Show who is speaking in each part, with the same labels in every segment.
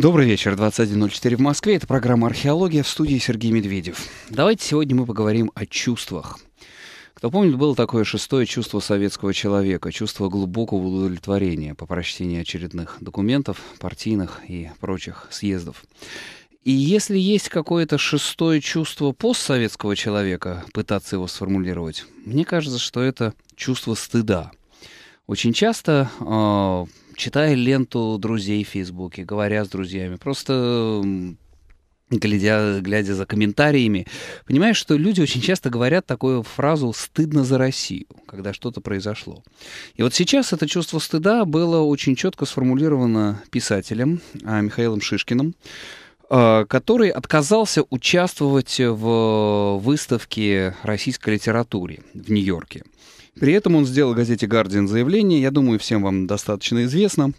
Speaker 1: Добрый вечер, 21.04 в Москве. Это программа «Археология» в студии Сергей Медведев. Давайте сегодня мы поговорим о чувствах. Кто помнит, было такое шестое чувство советского человека, чувство глубокого удовлетворения по прочтении очередных документов, партийных и прочих съездов. И если есть какое-то шестое чувство постсоветского человека, пытаться его сформулировать, мне кажется, что это чувство стыда. Очень часто а, читая ленту друзей в Фейсбуке, говоря с друзьями, просто глядя, глядя за комментариями, понимаешь, что люди очень часто говорят такую фразу «стыдно за Россию», когда что-то произошло. И вот сейчас это чувство стыда было очень четко сформулировано писателем а, Михаилом Шишкиным, а, который отказался участвовать в э, выставке российской литературы в Нью-Йорке. При этом он сделал газете «Гардиан» заявление, я думаю, всем вам достаточно известно,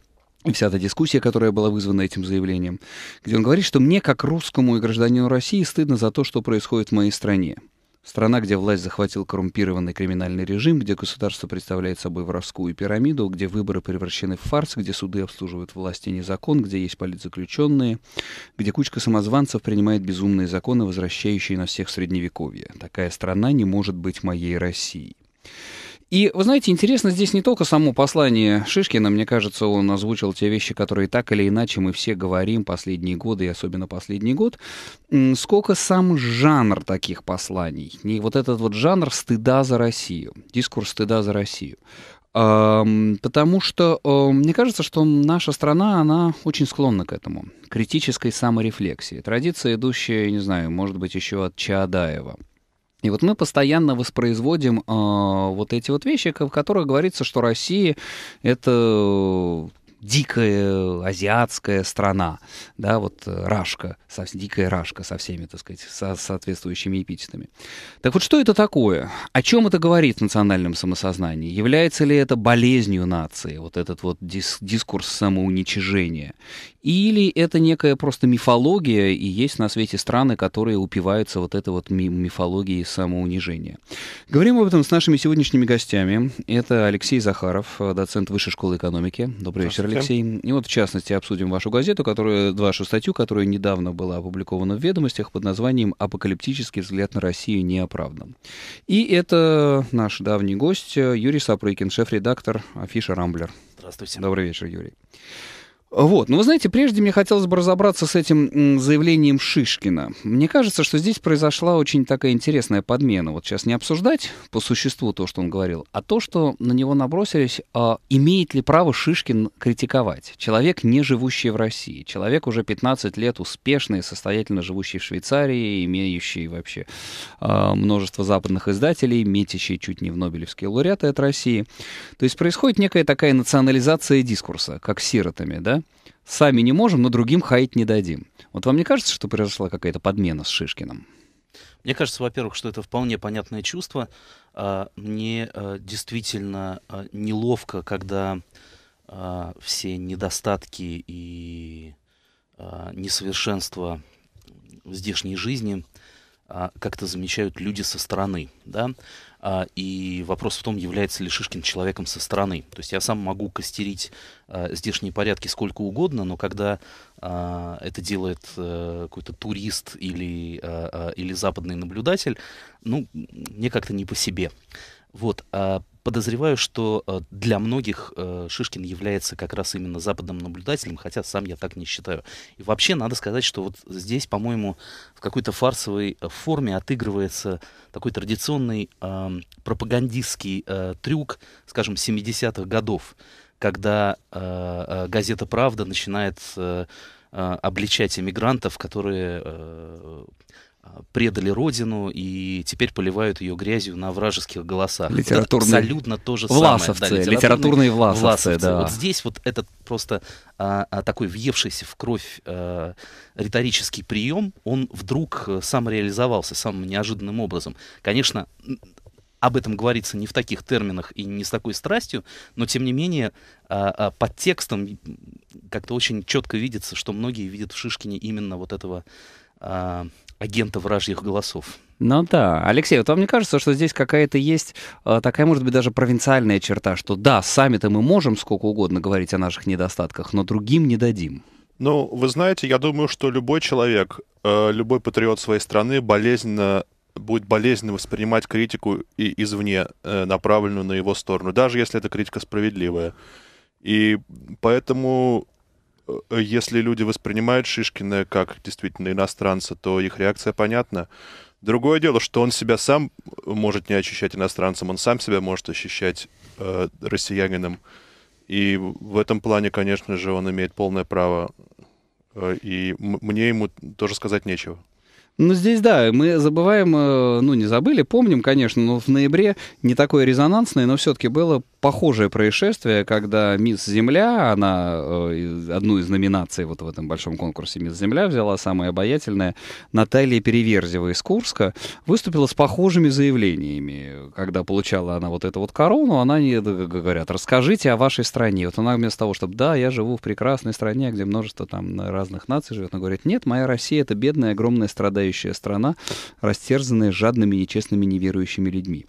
Speaker 1: и вся эта дискуссия, которая была вызвана этим заявлением, где он говорит, что мне, как русскому и гражданину России, стыдно за то, что происходит в моей стране. Страна, где власть захватил коррумпированный криминальный режим, где государство представляет собой воровскую пирамиду, где выборы превращены в фарс, где суды обслуживают власти и не закон, где есть политзаключенные, где кучка самозванцев принимает безумные законы, возвращающие на всех Средневековье. Такая страна не может быть моей Россией. И, вы знаете, интересно здесь не только само послание Шишкина, мне кажется, он озвучил те вещи, которые так или иначе мы все говорим последние годы, и особенно последний год, сколько сам жанр таких посланий, не вот этот вот жанр стыда за Россию, дискурс стыда за Россию. Потому что мне кажется, что наша страна, она очень склонна к этому, критической саморефлексии. Традиция, идущая, не знаю, может быть, еще от Чаадаева – и вот мы постоянно воспроизводим э, вот эти вот вещи, в которых говорится, что Россия это дикая э, азиатская страна, да, вот э, Рашка, со, дикая Рашка со всеми, так сказать, со соответствующими эпитетами. Так вот, что это такое? О чем это говорит в национальном самосознании? Является ли это болезнью нации, вот этот вот дис дискурс самоуничижения? Или это некая просто мифология, и есть на свете страны, которые упиваются вот этой вот ми мифологией самоунижения? Говорим об этом с нашими сегодняшними гостями. Это Алексей Захаров, э, доцент Высшей школы экономики. Добрый вечер, Алексей. И вот, в частности, обсудим вашу газету, которая, вашу статью, которая недавно была опубликована в «Ведомостях» под названием «Апокалиптический взгляд на Россию неоправдан». И это наш давний гость Юрий Сапрыкин, шеф-редактор афиши Рамблер». Здравствуйте. Добрый вечер, Юрий. Вот. Но вы знаете, прежде мне хотелось бы разобраться с этим заявлением Шишкина. Мне кажется, что здесь произошла очень такая интересная подмена. Вот сейчас не обсуждать по существу то, что он говорил, а то, что на него набросились, а имеет ли право Шишкин критиковать. Человек, не живущий в России. Человек уже 15 лет успешный, состоятельно живущий в Швейцарии, имеющий вообще а, множество западных издателей, метящий чуть не в Нобелевские лауреаты от России. То есть происходит некая такая национализация дискурса, как с сиротами, да? сами не можем, но другим хаить не дадим. Вот вам не кажется, что произошла какая-то подмена с Шишкиным?
Speaker 2: Мне кажется, во-первых, что это вполне понятное чувство. А, мне а, действительно а, неловко, когда все недостатки и несовершенства в здешней жизни как-то замечают люди со стороны. Да? А, и вопрос в том, является ли Шишкин человеком со стороны. То есть я сам могу костерить а, здешние порядки сколько угодно, но когда а, это делает э, какой-то турист или, или западный наблюдатель, ну, мне как-то не по себе. Вот, а подозреваю, что э, для многих э, Шишкин является как раз именно западным наблюдателем, хотя сам я так не считаю. И вообще надо сказать, что вот здесь, по-моему, в какой-то фарсовой э, форме отыгрывается такой традиционный э, пропагандистский э, трюк, скажем, 70-х годов, когда э, газета «Правда» начинает обличать иммигрантов, которые а, предали родину и теперь поливают ее грязью на вражеских голосах. Литературные... Это абсолютно то же власовцы, самое. Да, литературные, литературные власовцы, власовцы. Да. Вот здесь вот этот просто а, а, такой въевшийся в кровь а, риторический прием, он вдруг э, сам реализовался самым неожиданным образом. Конечно, об этом говорится не в таких терминах и не с такой страстью, но тем не менее а, а, под текстом как-то очень четко видится, что многие видят в Шишкине именно вот этого агента вражьих голосов.
Speaker 1: Ну да. Алексей, вот вам не кажется, что здесь какая-то есть э, такая, может быть, даже провинциальная черта, что да, сами-то мы можем сколько угодно говорить о наших недостатках, но другим не дадим?
Speaker 3: Ну, вы знаете, я думаю, что любой человек, э, любой патриот своей страны болезненно будет болезненно воспринимать критику и извне, э, направленную на его сторону, даже если эта критика справедливая. И поэтому Э, если люди воспринимают Шишкина как действительно иностранца, то их реакция понятна. Другое дело, что он себя сам э, может не ощущать иностранцем, он сам себя может ощущать э, россиянином. И в этом плане, конечно же, он имеет полное право. Э, и мне ему тоже сказать нечего. Ну, здесь, да, мы забываем, э,
Speaker 1: ну, не забыли, помним, конечно, но в ноябре не такое резонансное, но все-таки было похожее происшествие, когда мисс Земля, она э, одну из номинаций вот в этом большом конкурсе мисс Земля взяла, самая обаятельная, Наталья Переверзева из Курска, выступила с похожими заявлениями. Когда получала она вот эту вот корону, она не говорят, расскажите о вашей стране. Вот она вместо того, чтобы, да, я живу в прекрасной стране, где множество там разных наций живет, она говорит, нет, моя Россия — это бедная, огромная страдающая страдающая страна, растерзанная жадными, нечестными, неверующими людьми.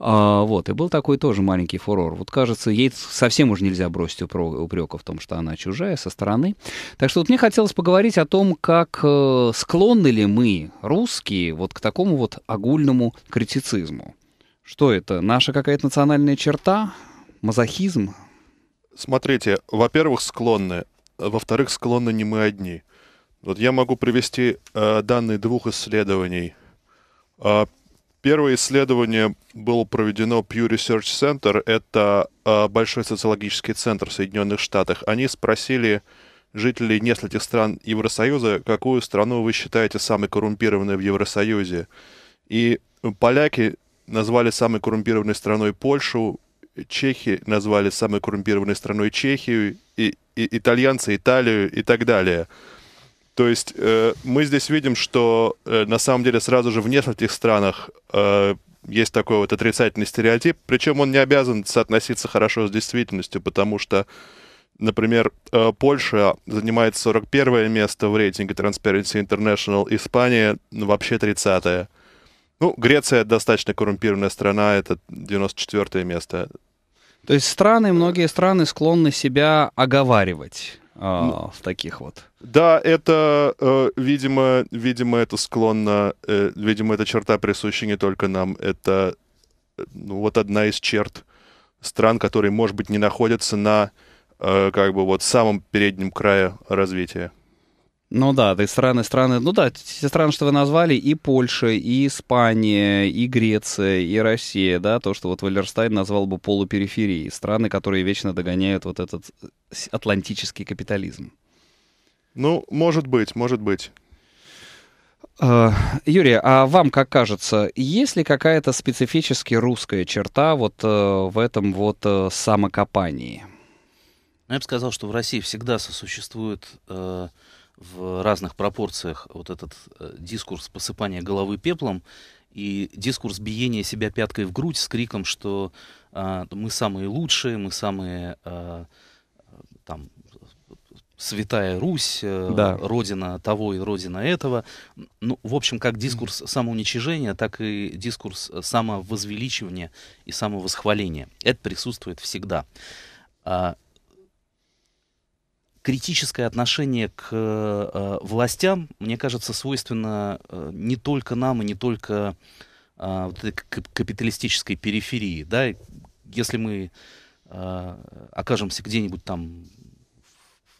Speaker 1: А, вот, и был такой тоже маленький фурор. Вот, кажется, ей совсем уже нельзя бросить упрека в том, что она чужая, со стороны. Так что вот мне хотелось поговорить о том, как э, склонны ли мы, русские, вот к такому вот огульному критицизму. Что это? Наша какая-то национальная черта? Мазохизм?
Speaker 3: Смотрите, во-первых, склонны. Во-вторых, склонны не мы одни. Вот я могу привести э, данные двух исследований. Э, первое исследование было проведено Pew Research Center. Это э, большой социологический центр в Соединенных Штатах. Они спросили жителей нескольких стран Евросоюза, какую страну вы считаете самой коррумпированной в Евросоюзе. И поляки назвали самой коррумпированной страной Польшу, чехи назвали самой коррумпированной страной Чехию, и, и, итальянцы Италию и так далее. То есть э, мы здесь видим, что э, на самом деле сразу же в нескольких странах э, есть такой вот отрицательный стереотип, причем он не обязан соотноситься хорошо с действительностью, потому что, например, э, Польша занимает 41 место в рейтинге Transparency International, Испания ну, вообще 30 -е. Ну, Греция достаточно коррумпированная страна, это 94 место. То есть страны, многие страны склонны себя оговаривать а, ну, таких вот. Да, это, э, видимо, видимо, это склонно, э, видимо, эта черта присуща не только нам. Это э, ну, вот одна из черт стран, которые, может быть, не находятся на э, как бы вот самом переднем крае развития. Ну да, да, страны, страны, ну да, те страны, что вы назвали, и Польша, и Испания,
Speaker 1: и Греция, и Россия, да, то, что вот Валерстайн назвал бы полупериферией, страны, которые вечно догоняют вот этот атлантический капитализм.
Speaker 3: Ну, может
Speaker 1: быть, может быть. А, Юрий, а вам как кажется, есть ли какая-то специфически русская черта вот э, в этом вот э, самокопании?
Speaker 2: Я бы сказал, что в России всегда сосуществует э, в разных пропорциях вот этот э, дискурс посыпания головы пеплом и дискурс биения себя пяткой в грудь с криком, что э, мы самые лучшие, мы самые э, там святая Русь, э, да. родина того и родина этого. Ну, в общем, как дискурс самоуничижения, так и дискурс самовозвеличивания и самовосхваления. Это присутствует всегда. А, критическое отношение к э, э, властям, мне кажется, свойственно э, не только нам и не только э, вот этой капиталистической периферии. Да? Если мы э, окажемся где-нибудь там,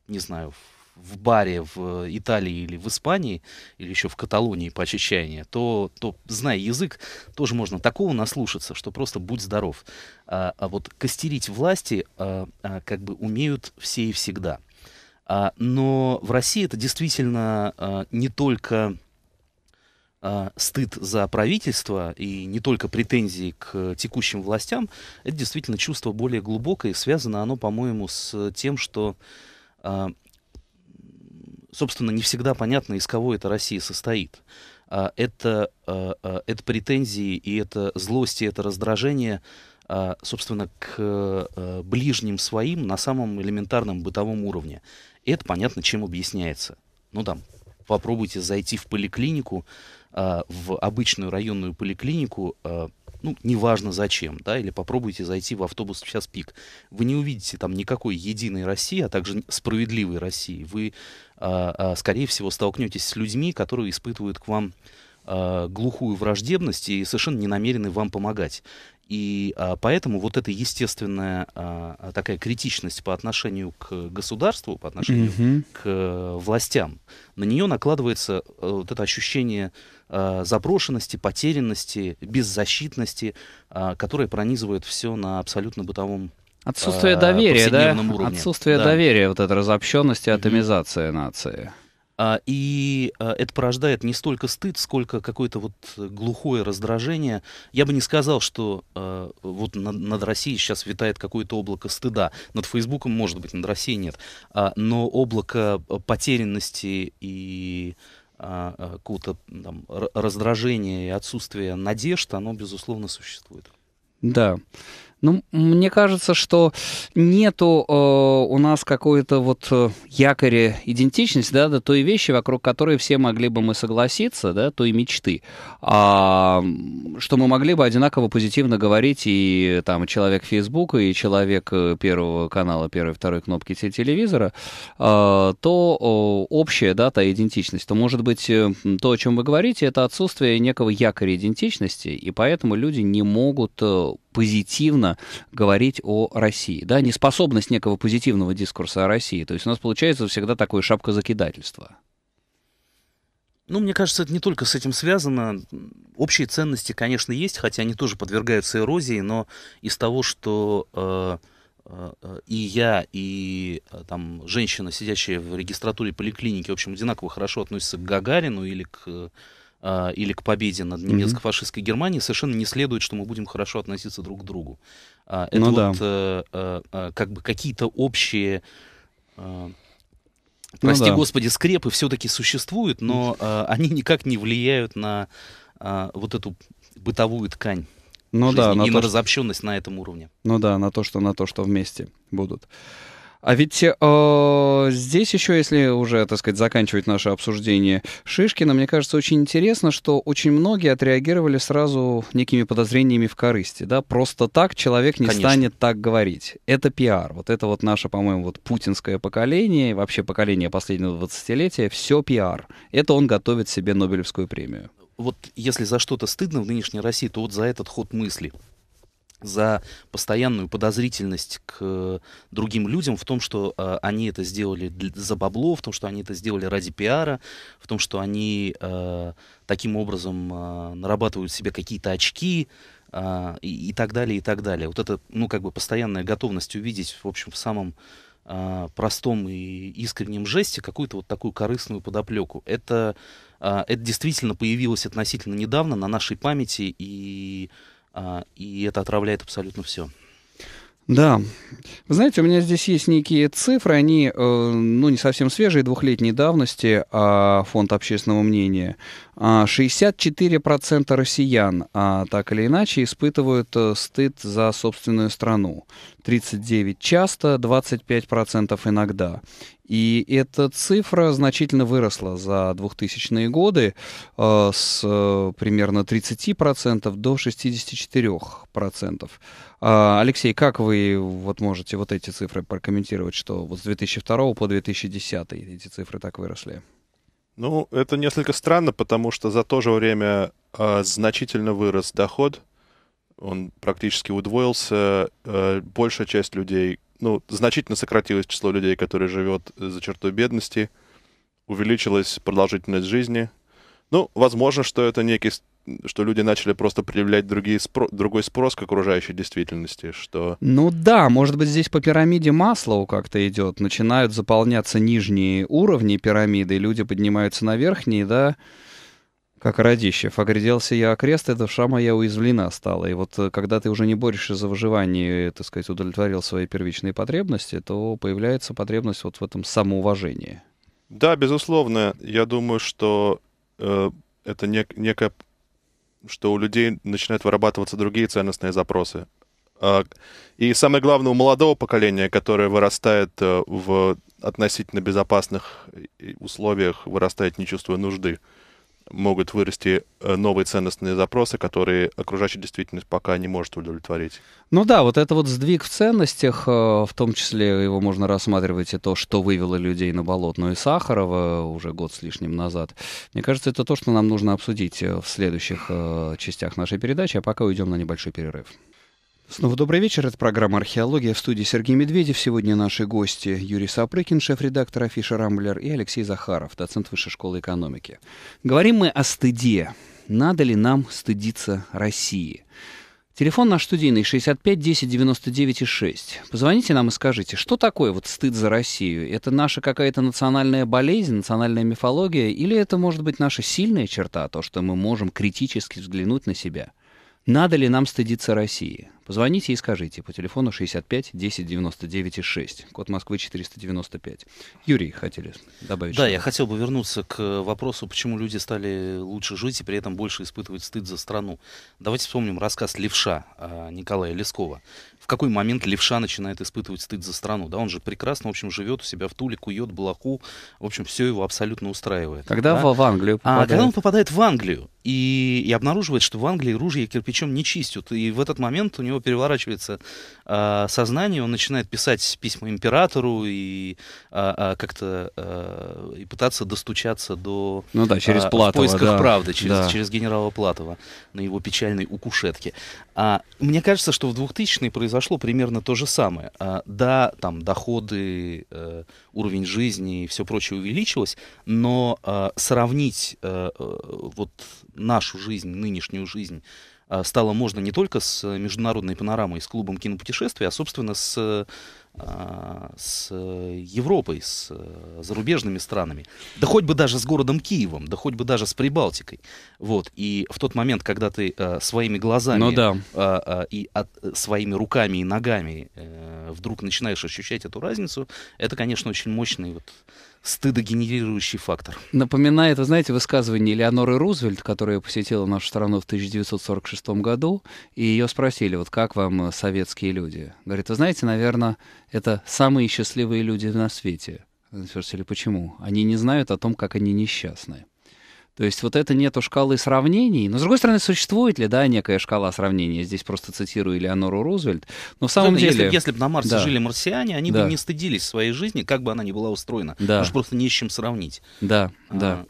Speaker 2: не знаю, в баре в Италии или в Испании, или еще в Каталонии по очищению, то, то, зная язык, тоже можно такого наслушаться, что просто будь здоров. А, а вот костерить власти а, а, как бы умеют все и всегда – а, но в России это действительно а, не только а, стыд за правительство и не только претензии к текущим властям, это действительно чувство более глубокое, и связано оно, по-моему, с тем, что, собственно, не всегда понятно, из кого эта Россия состоит. Это, это претензии и это злость, и это раздражение, собственно, к ближним своим на самом элементарном бытовом уровне это понятно, чем объясняется. Ну там, попробуйте зайти в поликлинику, э, в обычную районную поликлинику, э, ну, неважно зачем, да, или попробуйте зайти в автобус в час пик. Вы не увидите там никакой единой России, а также справедливой России. Вы, э, скорее всего, столкнетесь с людьми, которые испытывают к вам глухую враждебность и совершенно не намерены вам помогать. И а, поэтому вот эта естественная а, а, такая критичность по отношению к государству, по отношению mm-hmm. к э, властям, на нее накладывается а, вот это ощущение а, заброшенности, потерянности, беззащитности, а, которое пронизывает все на абсолютно бытовом Отсутствие доверия, а, да? Уровне. Отсутствие да.
Speaker 1: доверия, вот эта разобщенность и атомизация mm-hmm. нации.
Speaker 2: А, и а, это порождает не столько стыд, сколько какое-то вот глухое раздражение. Я бы не сказал, что а, вот над Россией сейчас витает какое-то облако стыда. Над Фейсбуком, может быть, над Россией нет. Но облако потерянности и какого-то там, раздражения и отсутствия надежд, оно, безусловно, существует.
Speaker 1: Да. Ну, мне кажется, что нету э, у нас какой-то вот э, якоря идентичности, да, да, той вещи, вокруг которой все могли бы мы согласиться, да, той мечты, а, что мы могли бы одинаково позитивно говорить и там человек Фейсбука, и человек э, первого канала, первой, второй кнопки телевизора, э, то э, общая, да, та идентичность, то, может быть, э, то, о чем вы говорите, это отсутствие некого якоря идентичности, и поэтому люди не могут позитивно говорить о России, да, неспособность некого позитивного дискурса о России. То есть у нас получается всегда такое шапкозакидательство.
Speaker 2: Ну, мне кажется, это не только с этим связано. Общие ценности, конечно, есть, хотя они тоже подвергаются эрозии, но из того, что э, э, э и я, и э, там женщина, сидящая в регистратуре поликлиники, в общем, одинаково хорошо относится к Гагарину или к а, или к победе над немецко-фашистской Германией, совершенно не следует, что мы будем хорошо относиться друг к другу. А, это ну, вот да. Э, э, э, как бы какие-то общие... Э, ну
Speaker 3: Прости, ну, да. господи,
Speaker 2: скрепы все-таки существуют, но а, они никак не влияют на вот эту бытовую ткань. Ну жизни да, на и то, на разобщенность что... на этом уровне.
Speaker 1: Ну да, на то, что на то, что вместе будут. А ведь э, здесь еще, если уже, так сказать, заканчивать наше обсуждение Шишкина, мне кажется, очень интересно, что очень многие отреагировали сразу некими подозрениями в корысти. Да? Просто так человек не Конечно. станет так говорить. Это пиар. Вот это вот наше, по-моему, вот путинское поколение, вообще поколение последнего двадцатилетия, все
Speaker 2: пиар. Это он готовит себе Нобелевскую премию. Вот если за что-то стыдно в нынешней России, то вот за этот ход мысли за постоянную подозрительность к э, другим людям в том, что э, они это сделали за бабло, в том, что они это сделали ради пиара, в том, что они э, таким образом э, нарабатывают себе какие-то очки э, и, и так далее, и так далее. Вот это, ну, как бы постоянная готовность увидеть, в общем, в самом э, простом и искреннем жесте какую-то вот такую корыстную подоплеку. Это, э, это действительно появилось относительно недавно на нашей памяти и а, и это отравляет абсолютно все.
Speaker 1: Да. Вы знаете, у меня здесь есть некие цифры, они, э, ну, не совсем свежие, двухлетней давности, а, фонд общественного мнения. 64% а, россиян так или иначе испытывают э, стыд за собственную страну. 39 часто, 25% иногда. И эта цифра значительно выросла за 2000-е годы э, с э, примерно 30% до 64%. Э, а, Алексей, как вы вот можете вот эти цифры прокомментировать, что вот с 2002 по 2010 эти цифры так выросли?
Speaker 3: Ну, это несколько странно, потому что за то же время э, значительно вырос доход – он практически удвоился. Э, большая часть людей, ну, значительно сократилось число людей, которые живет за чертой бедности, увеличилась продолжительность жизни. Ну, возможно, что это некий, что люди начали просто проявлять другие спро, другой спрос к окружающей действительности, что...
Speaker 1: Ну да, может быть, здесь по пирамиде Маслоу как-то идет. Начинают заполняться нижние уровни пирамиды, люди поднимаются на верхние, да, как Радищев. Огляделся я окрест, и душа моя уязвлена стала. И вот э, когда ты уже не борешься за выживание, и, э, так сказать, удовлетворил свои первичные потребности, то появляется потребность вот в этом самоуважении.
Speaker 3: Да, безусловно. Я думаю, что э, это нек- некое... что у людей начинают вырабатываться другие ценностные запросы. Э, и самое главное, у молодого поколения, которое вырастает э, в относительно безопасных условиях, вырастает, не чувствуя нужды могут вырасти э, новые ценностные запросы, которые окружающая действительность пока не может удовлетворить.
Speaker 1: Ну да, вот это вот сдвиг в ценностях, э, в том числе его можно рассматривать и то, что вывело людей на болотную Сахарова уже год с лишним назад. Мне кажется, это то, что нам нужно обсудить э, в следующих частях нашей передачи, а пока уйдем на небольшой перерыв. Снова добрый вечер. Это программа «Археология» в студии Сергей Медведев. Сегодня наши гости Юрий Сапрыкин, шеф-редактор Афиша Рамблер, и Алексей Захаров, доцент Высшей школы экономики. Говорим мы о стыде. Надо ли нам стыдиться России? Телефон наш студийный 65 10 99 6. Позвоните нам и скажите, что такое вот стыд за Россию? Это наша какая-то национальная болезнь, национальная мифология? Или это может быть наша сильная черта, то, что мы можем критически взглянуть на себя? Надо ли нам стыдиться России? Позвоните и скажите по телефону 65 10 99 и 6, код Москвы 495. Юрий, хотели
Speaker 2: добавить? Да, я хотел бы вернуться к вопросу, почему люди стали лучше жить и при этом больше испытывать стыд за страну. Давайте вспомним рассказ «Левша» а, Николая Лескова какой момент левша начинает испытывать стыд за страну? Да, он же прекрасно, в общем, живет у себя в Туле, кует балаху, в общем, все его абсолютно устраивает. Когда да? в, Англию попадает? А, когда он попадает в Англию и, и обнаруживает, что в Англии ружья кирпичом не чистят, и в этот момент у него переворачивается э, сознание, он начинает писать письма императору и э, э, как-то э, и пытаться достучаться до... Ну да, через э, Платова, В поисках да. правды, через, да. через генерала Платова на его печальной укушетке. А, мне кажется, что в 2000-е произошло произошло примерно то же самое. А, да, там доходы, э, уровень жизни и все прочее увеличилось, но а, сравнить э, э, вот нашу жизнь, нынешнюю жизнь а, стало можно не только с международной панорамой, с клубом кинопутешествий, а, собственно, с а, с Европой, с зарубежными странами, да хоть бы даже с городом Киевом, да хоть бы даже с Прибалтикой. Вот. И в тот момент, когда ты э, своими глазами ну, да. А, а, и э, своими руками и ногами э, вдруг начинаешь ощущать эту разницу, это, конечно, очень мощный вот стыдогенерирующий фактор.
Speaker 1: Напоминает, вы знаете, высказывание Леоноры Рузвельт, которая посетила нашу страну в 1946 году, и ее спросили, вот как вам э, советские люди? Говорит, вы знаете, наверное, это самые счастливые люди на свете. спросили, почему? Они не знают о том, как они несчастны. То есть вот это нету шкалы сравнений. Но, с другой стороны, существует ли, да, некая шкала сравнения? здесь просто цитирую Элеонору Рузвельт. Но в ну, самом это, деле... Если, если бы на Марсе да. жили
Speaker 2: марсиане, они да. бы не стыдились своей жизни, как бы она ни была устроена. Да. Мы же просто не с чем сравнить.
Speaker 1: Да, а, да.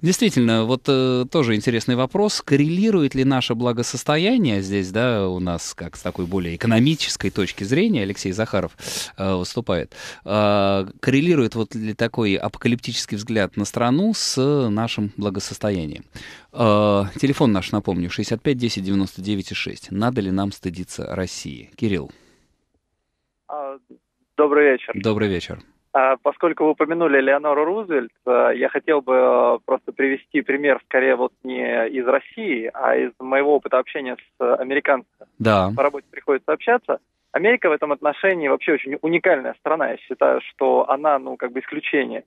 Speaker 1: Действительно, вот э, тоже интересный вопрос. Коррелирует ли наше благосостояние здесь, да, у нас как с такой более экономической точки зрения, Алексей Захаров э, выступает, э, коррелирует вот ли такой апокалиптический взгляд на страну с нашим благосостоянием? Э, телефон наш, напомню, 65 10 99 6. Надо ли нам стыдиться России? Кирилл.
Speaker 4: А, добрый вечер.
Speaker 1: Добрый вечер.
Speaker 4: А, поскольку вы упомянули Леонору Рузвельт, э, я хотел бы э, просто привести пример скорее вот не из России, а из моего опыта общения с э, американцами. Да. По работе приходится общаться. Америка в этом отношении вообще очень уникальная страна. Я считаю, что она, ну, как бы исключение.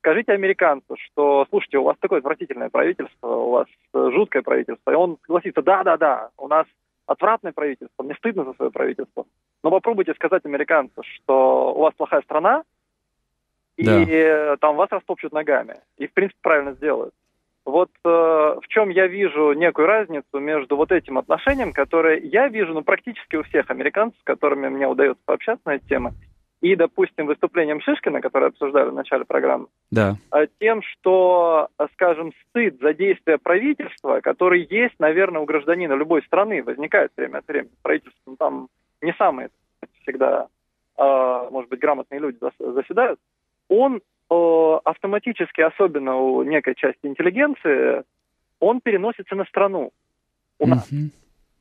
Speaker 4: Скажите американцу, что, слушайте, у вас такое отвратительное правительство, у вас жуткое правительство, и он согласится, да-да-да, у нас отвратное правительство, мне стыдно за свое правительство. Но попробуйте сказать американцу, что у вас плохая страна, и да. там вас растопчут ногами. И, в принципе, правильно сделают. Вот э, в чем я вижу некую разницу между вот этим отношением, которое я вижу ну, практически у всех американцев, с которыми мне удается пообщаться на эти темы, и, допустим, выступлением Шишкина, которое обсуждали в начале программы, да. А тем, что, скажем, стыд за действия правительства, который есть, наверное, у гражданина любой страны, возникает время от времени. Правительство ну, там не самые всегда, а, может быть, грамотные люди заседают, он э, автоматически, особенно у некой части интеллигенции, он переносится на страну. У mm-hmm. нас.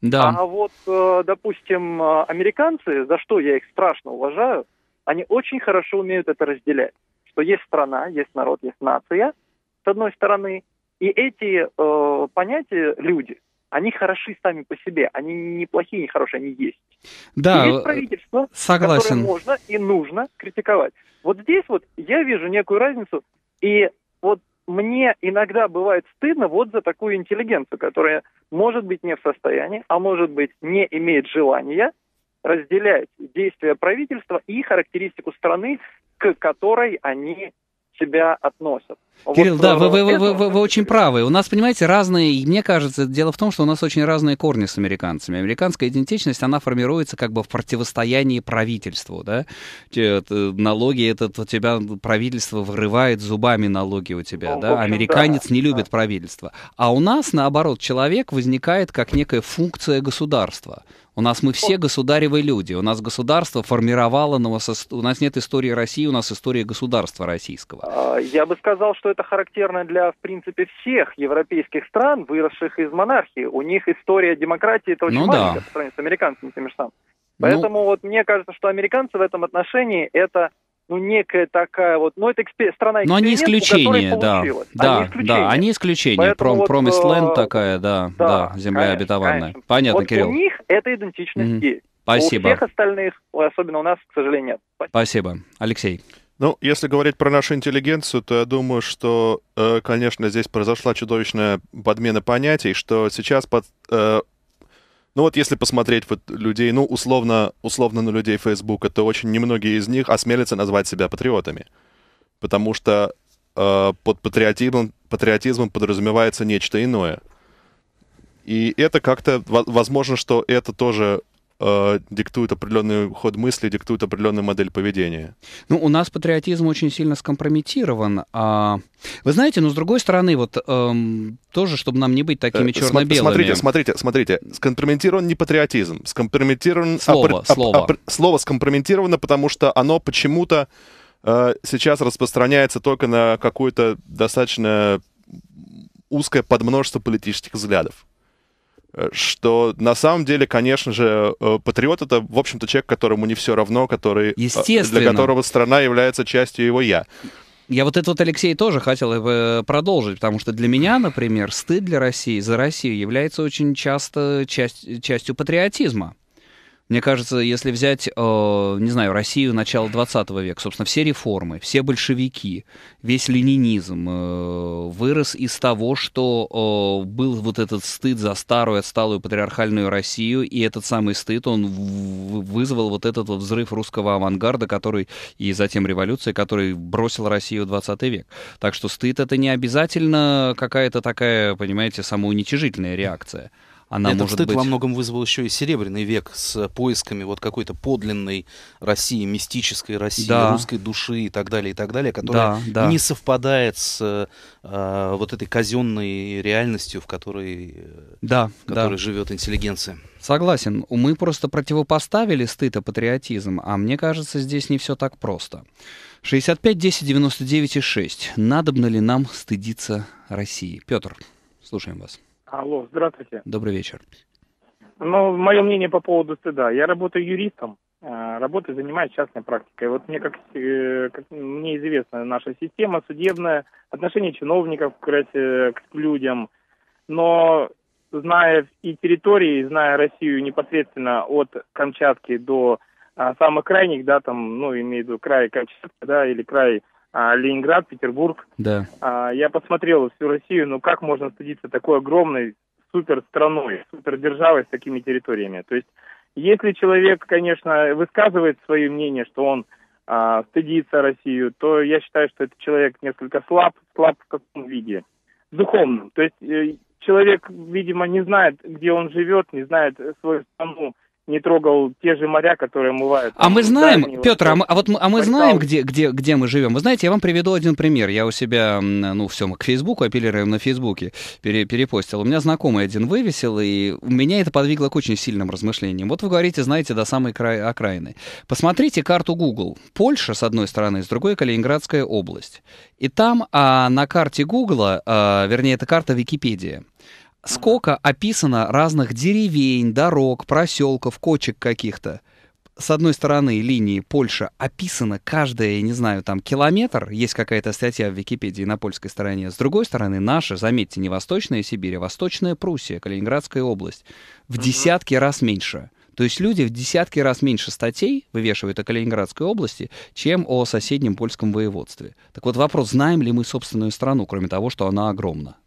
Speaker 4: Да. А вот, э, допустим, э, американцы, за что я их страшно уважаю, они очень хорошо умеют это разделять, что есть страна, есть народ, есть нация, с одной стороны, и эти э, понятия люди, они хороши сами по себе, они не плохие, не хорошие, они есть. Да, и есть э, правительство, согласен. которое можно и нужно критиковать. Вот здесь вот я вижу некую разницу, и вот мне иногда бывает стыдно вот за такую интеллигенцию, которая может быть не в состоянии, а может быть не имеет желания разделять действия правительства и характеристику страны, к которой они себя относят.
Speaker 1: Кирилл, вот, да, вы, вы, вы, вы, вы очень правы. У нас, понимаете, разные, И мне кажется, дело в том, что у нас очень разные корни с американцами. Американская идентичность, она формируется как бы в противостоянии правительству, да. Э, налоги, это у тебя правительство вырывает зубами налоги у тебя, ну, да. Общем, Американец да, не любит да. правительство. А у нас, наоборот, человек возникает как некая функция государства. У нас мы все государевые люди. У нас государство формировало, но у нас нет истории России, у нас история государства российского.
Speaker 4: А, я бы сказал, что это характерно для, в принципе, всех европейских стран, выросших из монархии. У них история демократии это очень ну, маленькая да. по сравнению с американцами тем же самым. Ну. Поэтому ну... вот мне кажется, что американцы в этом отношении это ну, некая такая вот, ну, это экспер... страна Но они исключения, да, да, они да, они
Speaker 1: исключения, Поэтому Пром, вот, промисленд э, такая, да, да, да земля конечно,
Speaker 3: обетованная. Конечно. Понятно, вот Кирилл. у
Speaker 4: них эта идентичность mm-hmm. есть. Спасибо. У всех остальных, особенно у нас, к сожалению,
Speaker 3: нет. Спасибо. Спасибо. Алексей. Ну, если говорить про нашу интеллигенцию, то я думаю, что, э, конечно, здесь произошла чудовищная подмена понятий, что сейчас под, э, ну вот если посмотреть вот людей, ну условно, условно на людей Фейсбука, то очень немногие из них осмелятся назвать себя патриотами. Потому что э, под патриотизмом, патриотизмом подразумевается нечто иное. И это как-то, возможно, что это тоже Э, диктует определенный ход мысли, диктует определенную модель поведения.
Speaker 1: Ну, у нас патриотизм очень сильно скомпрометирован. А... Вы знаете, но с другой стороны, вот эм, тоже, чтобы нам не быть такими э, черно-белыми. Смотрите, смотрите,
Speaker 3: смотрите. Скомпрометирован не патриотизм. Скомпрометирован... Слово, опр... слово. Опр... Слово скомпрометировано, потому что оно почему-то э, сейчас распространяется только на какое-то достаточно узкое подмножество политических взглядов. Э, что на самом деле, конечно же, э, патриот это, в общем-то, человек, которому не все равно, который э, Естественно. для которого страна является частью его я. Я вот этот вот Алексей тоже хотел
Speaker 1: бы продолжить, потому что для меня, например, стыд для России за Россию является очень часто часть, частью патриотизма. Мне кажется, если взять, э, не знаю, Россию начала 20 века, собственно, все реформы, все большевики, весь ленинизм э, вырос из того, что э, был вот этот стыд за старую, отсталую патриархальную Россию, и этот самый стыд, он вызвал вот этот вот взрыв русского авангарда, который, и затем революция, который бросил Россию в 20 век. Так что стыд — это не обязательно какая-то такая, понимаете, самоуничижительная реакция. Она Этот может стыд быть... во
Speaker 2: многом вызвал еще и Серебряный век с э, поисками вот какой-то подлинной России, мистической России, да. русской души и так далее, и так далее, которая да, да. не совпадает с э, а, вот этой казенной реальностью, в которой, э, да, в которой да. живет интеллигенция.
Speaker 1: Согласен. Мы просто противопоставили стыд и патриотизм, а мне кажется, здесь не все так просто. 65 10 99 и 6. Надобно ли нам стыдиться России? Петр, слушаем вас.
Speaker 5: Алло, здравствуйте. Добрый вечер. Ну, мое мнение по поводу стыда. Я работаю юристом, э, работаю, занимаюсь частной практикой. Вот мне, как, э, как мне известна наша система судебная, отношение чиновников к, э, к людям. Но зная и территории, зная Россию непосредственно от Камчатки до а, самых крайних, да, там, ну, имею в виду край Камчатки, да, или край а, Ленинград, Петербург. Да. А, я посмотрел всю Россию, ну как можно стыдиться такой огромной суперстраной, супердержавой с такими территориями. То есть, если человек, конечно, высказывает свое мнение, что он а, стыдится Россию, то я считаю, что этот человек несколько слаб, слаб в каком виде?
Speaker 3: В духовном.
Speaker 5: То есть, э, человек, видимо, не знает, где он живет, не знает свою страну, не трогал те же моря, которые мывают. А мы знаем, Дальний, Петр, а
Speaker 1: а вот мы, а мы знаем, где, где, где мы живем. Вы знаете, я вам приведу один пример. Я у себя, ну, все, мы к Фейсбуку апеллируем на Фейсбуке, пере, перепостил. У меня знакомый один вывесил, и меня это подвигло к очень сильным размышлениям. Вот вы говорите, знаете, до самой края окраины. Посмотрите карту Google. Польша, с одной стороны, с другой — Калининградская область. И там а, на карте Google, а, вернее, это карта Википедия сколько описано разных деревень, дорог, проселков, кочек каких-то. С одной стороны линии Польша описано каждая, я не знаю, там километр, есть какая-то статья в Википедии на польской стороне. С другой стороны, наша, заметьте, не Восточная Сибирь, а Восточная Пруссия, Калининградская область, в десятки раз меньше. То есть люди в десятки раз меньше статей вывешивают о Калининградской области, чем о соседнем польском воеводстве. Так вот вопрос, знаем ли мы собственную страну, кроме того, что она огромна?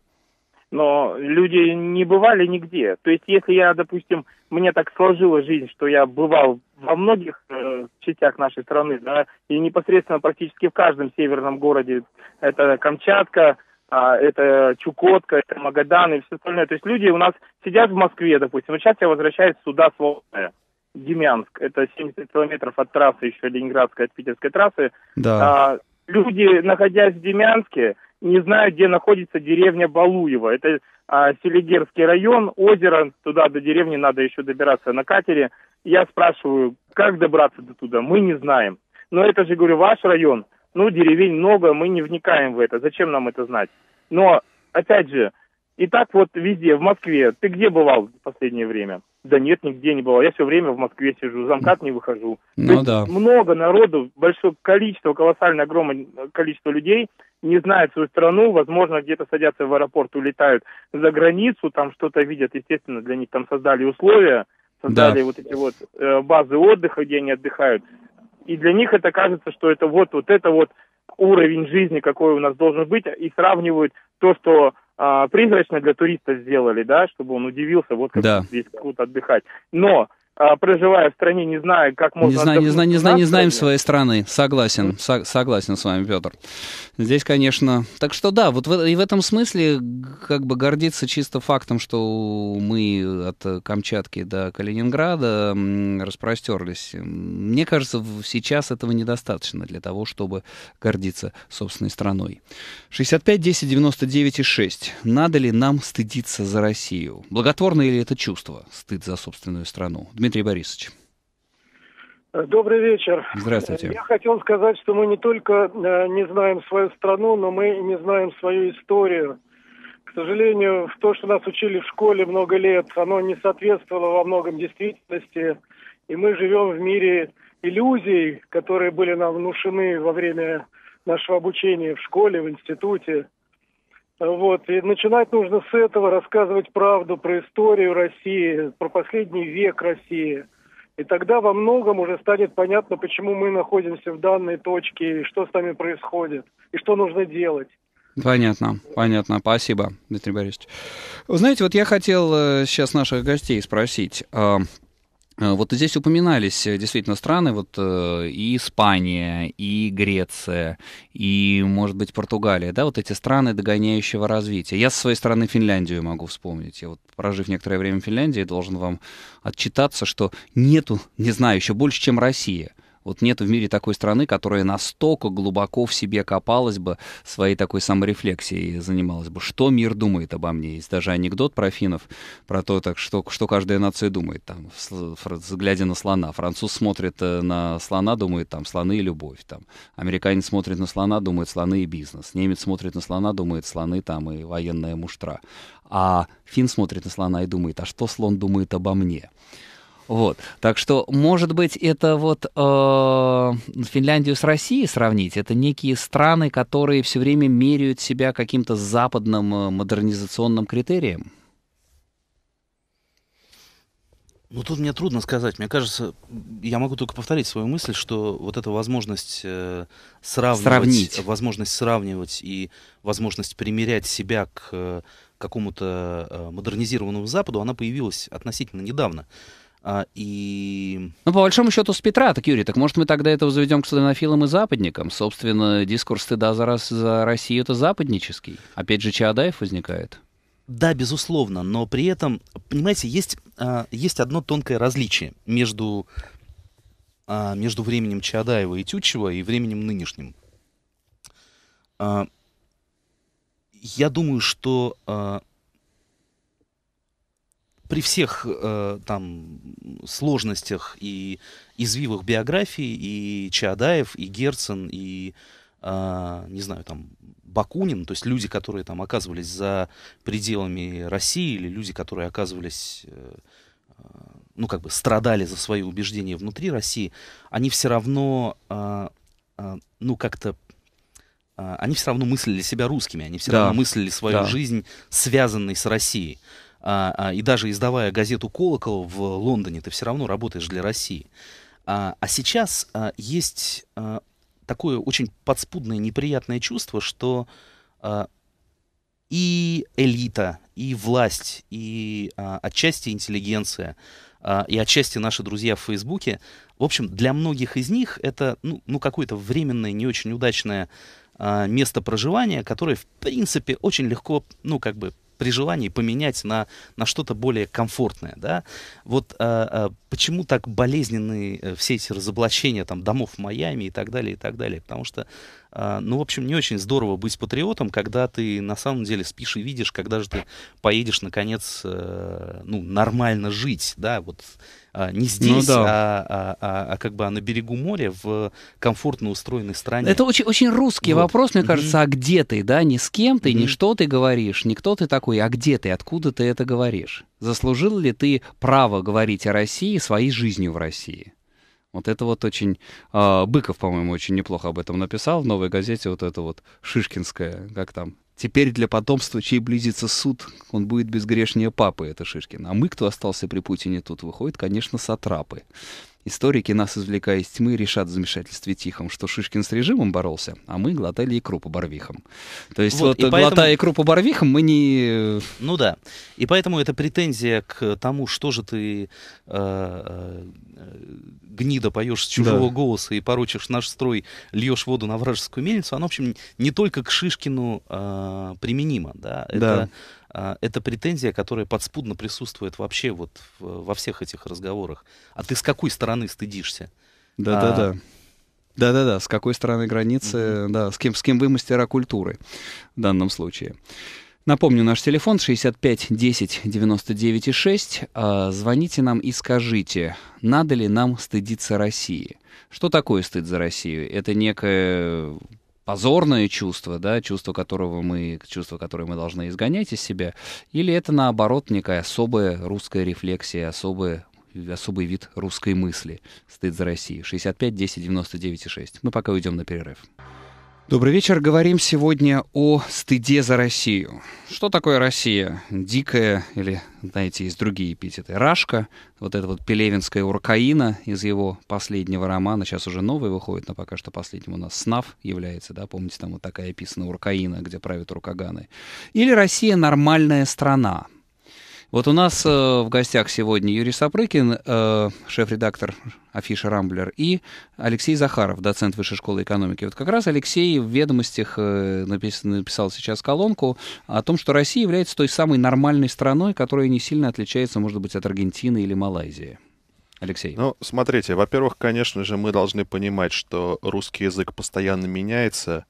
Speaker 5: но люди не бывали нигде. То есть, если я, допустим, мне так сложила жизнь, что я бывал во многих э, частях нашей страны, да, и непосредственно практически в каждом северном городе, это Камчатка, а, это Чукотка, это Магадан и все остальное. То есть люди у нас сидят в Москве, допустим, вот сейчас я возвращаюсь сюда свободная. Демянск, это 70 километров от трассы еще Ленинградской, от Питерской трассы. Да. А, люди, находясь в Демянске, не знаю, где находится деревня Балуева. Это а, Селигерский район, озеро, туда до деревни надо еще добираться на катере. Я спрашиваю, как добраться до туда, мы не знаем. Но это же, говорю, ваш район, ну, деревень много, мы не вникаем в это, зачем нам это знать? Но, опять же, и так вот везде, в Москве. Ты где бывал в последнее время? Да нет, нигде не бывал. Я все время в Москве сижу, замкат не выхожу. Ну да. Много народу, большое количество, колоссальное огромное э, количество людей – не знают свою страну, возможно, где-то садятся в аэропорт, улетают за границу, там что-то видят, естественно, для них там создали условия, создали да. вот эти вот э, базы отдыха, где они отдыхают. И для них это кажется, что это вот, вот это вот уровень жизни, какой у нас должен быть, и сравнивают то, что э, призрачно для туриста сделали, да, чтобы он удивился, вот как да. здесь круто отдыхать. Но а, проживая в стране, не зная, как можно... Не, знаю, не, знаю, не, знаю, не знаем своей
Speaker 1: страны, согласен, со, согласен с вами, Петр. Здесь, конечно... Так что да, вот в, э, и в этом смысле как бы гордиться чисто фактом, что мы от э, Камчатки до Калининграда распростерлись. Мне кажется, сейчас этого недостаточно для того, чтобы гордиться собственной страной. 65 10 99 и 6. Надо ли нам стыдиться за Россию? Благотворно ли это чувство, стыд за собственную страну? Дмитрий Дмитрий Борисович.
Speaker 6: Добрый вечер. Здравствуйте. Я хотел сказать, что мы не только э, не знаем свою страну, но мы не знаем свою историю. К сожалению, то, что нас учили в школе много лет, оно не соответствовало во многом действительности. И мы живем в мире иллюзий, которые были нам внушены во время нашего обучения в школе, в институте. Вот, и начинать нужно с этого, рассказывать правду про историю России, про последний век России. И тогда во многом уже станет понятно, почему мы находимся в данной точке, и что с нами происходит, и что нужно делать.
Speaker 1: Понятно, понятно. Спасибо, Дмитрий Борисович. Вы знаете, вот я хотел э, сейчас наших гостей спросить. А, Э, вот здесь упоминались э, действительно страны, вот э, и Испания, и Греция, и, может быть, Португалия, да, вот эти страны догоняющего развития. Я со своей стороны Финляндию могу вспомнить. Я вот, прожив некоторое время в Финляндии, должен вам отчитаться, что нету, не знаю, еще больше, чем Россия вот нет в мире такой страны, которая настолько глубоко в себе копалась бы, своей такой саморефлексией занималась бы. Что мир думает обо мне? Есть даже анекдот про финнов, про то, так, что, что каждая нация думает, там, глядя на слона. Француз смотрит э, на слона, думает, там, слоны и любовь. Там. Американец смотрит на слона, думает, слоны и бизнес. Немец смотрит на слона, думает, слоны там и военная муштра. А фин смотрит на слона и думает, а что слон думает обо мне? Вот. Так что, может быть, это вот э, Финляндию с Россией сравнить. Это некие страны, которые все время меряют себя
Speaker 2: каким-то западным э, модернизационным критерием. Ну, тут мне трудно сказать. Мне кажется, я могу только повторить свою мысль, что вот эта возможность э, сравнивать, сравнить. возможность сравнивать и возможность примерять себя к э, какому-то э, модернизированному Западу, она появилась относительно недавно. А, и... Ну, по большому счету, с Петра, так, Юрий, так может мы тогда этого
Speaker 1: заведем к славянофилам и западникам? Собственно, дискурс стыда за, раз, за Россию — это западнический.
Speaker 2: Опять же, Чаадаев возникает. Да, безусловно, но при этом, понимаете, есть, а, есть одно тонкое различие между, а, между временем Чаадаева и Тютчева и временем нынешним. А, я думаю, что при всех э, там сложностях и извивах биографии и Чаадаев, и Герцен, и, э, не знаю, там, Бакунин, то есть люди, которые там оказывались за пределами России, или люди, которые оказывались, э, а, ну, как бы страдали за свои убеждения внутри России, они все равно, э, э, ну, как-то они все равно мыслили себя русскими, они все да. равно мыслили свою да. жизнь, связанной с Россией а, а, и даже издавая газету «Колокол» в Лондоне, ты все равно работаешь для России. А, а сейчас а, есть а, такое очень подспудное неприятное чувство, что а, и элита, и власть, и а, отчасти интеллигенция, а, и отчасти наши друзья в Фейсбуке, в общем, для многих из них это ну, ну какое-то временное, не очень удачное а, место проживания, которое, в принципе, очень легко, ну, как бы при желании поменять на, на что-то более комфортное. Да? Вот а, а, почему так болезненные э, все эти разоблачения там, домов в Майами и так далее, и так далее. Потому что а, ну, в общем, не очень здорово быть патриотом, когда ты на самом деле спишь и видишь, когда же ты поедешь, наконец, э, ну, нормально жить, да, вот а, не ну здесь, ну, да. а, а, а, а как бы а на берегу моря в комфортно устроенной стране. Это очень, очень русский вот. вопрос, мне кажется, mm-hmm. а
Speaker 1: где ты, да, не с кем ты, mm-hmm. не что ты говоришь, не кто ты такой, а где ты, откуда ты это говоришь. Заслужил ли ты право говорить о России своей жизнью в России? Вот это вот очень... А, Быков, по-моему, очень неплохо об этом написал в «Новой газете», вот это вот Шишкинская, как там, Теперь для потомства, чей близится суд, он будет безгрешнее папы, это Шишкин. А мы, кто остался при Путине тут, выходит, конечно, сатрапы. Историки, нас извлекая из тьмы, решат в замешательстве тихом, что Шишкин с режимом боролся, а мы глотали икру по барвихам. То есть вот, вот и поэтому... глотая
Speaker 2: икру по барвихам, мы не... Э, ну да. И поэтому эта претензия к тому, что же ты э, э, гнида поешь с чужого да. голоса и порочишь наш строй, льешь воду на вражескую мельницу, она, в общем, не только к Шишкину э, применима. Да? Это... Да а, это претензия, которая подспудно присутствует вообще вот во всех этих разговорах. А ты с какой стороны стыдишься? Да-да-да. А.
Speaker 1: Да-да-да, с какой стороны границы, mm-hmm. да, с кем, с кем вы мастера культуры в данном случае. Напомню, наш телефон 65 10 99 6. Звоните нам и скажите, надо ли нам стыдиться России. Что такое стыд за Россию? Это некое позорное чувство, да, чувство которого мы, чувство, которое мы должны изгонять из себя, или это наоборот некая особая русская рефлексия, особая особый вид русской мысли. Стыд за Россию. 65 10 99 6. Мы пока уйдем на перерыв. Добрый вечер. Говорим сегодня о стыде за Россию. Что такое Россия? Дикая или, знаете, есть другие эпитеты. Рашка, вот эта вот пелевинская уркаина из его последнего романа, сейчас уже новый выходит, но пока что последним у нас «Снав» является, да, помните, там вот такая описана уркаина, где правят уркаганы. Или Россия нормальная страна, вот у нас э, в гостях сегодня Юрий Сапрыкин, э, шеф-редактор афиши «Рамблер», и Алексей Захаров, доцент Высшей школы экономики. Вот как раз Алексей в «Ведомостях» э, написал сейчас колонку о том, что Россия является той самой нормальной страной, которая не сильно отличается, может быть, от
Speaker 3: Аргентины или Малайзии. Алексей. Ну, смотрите, во-первых, конечно же, мы должны понимать, что русский язык постоянно меняется,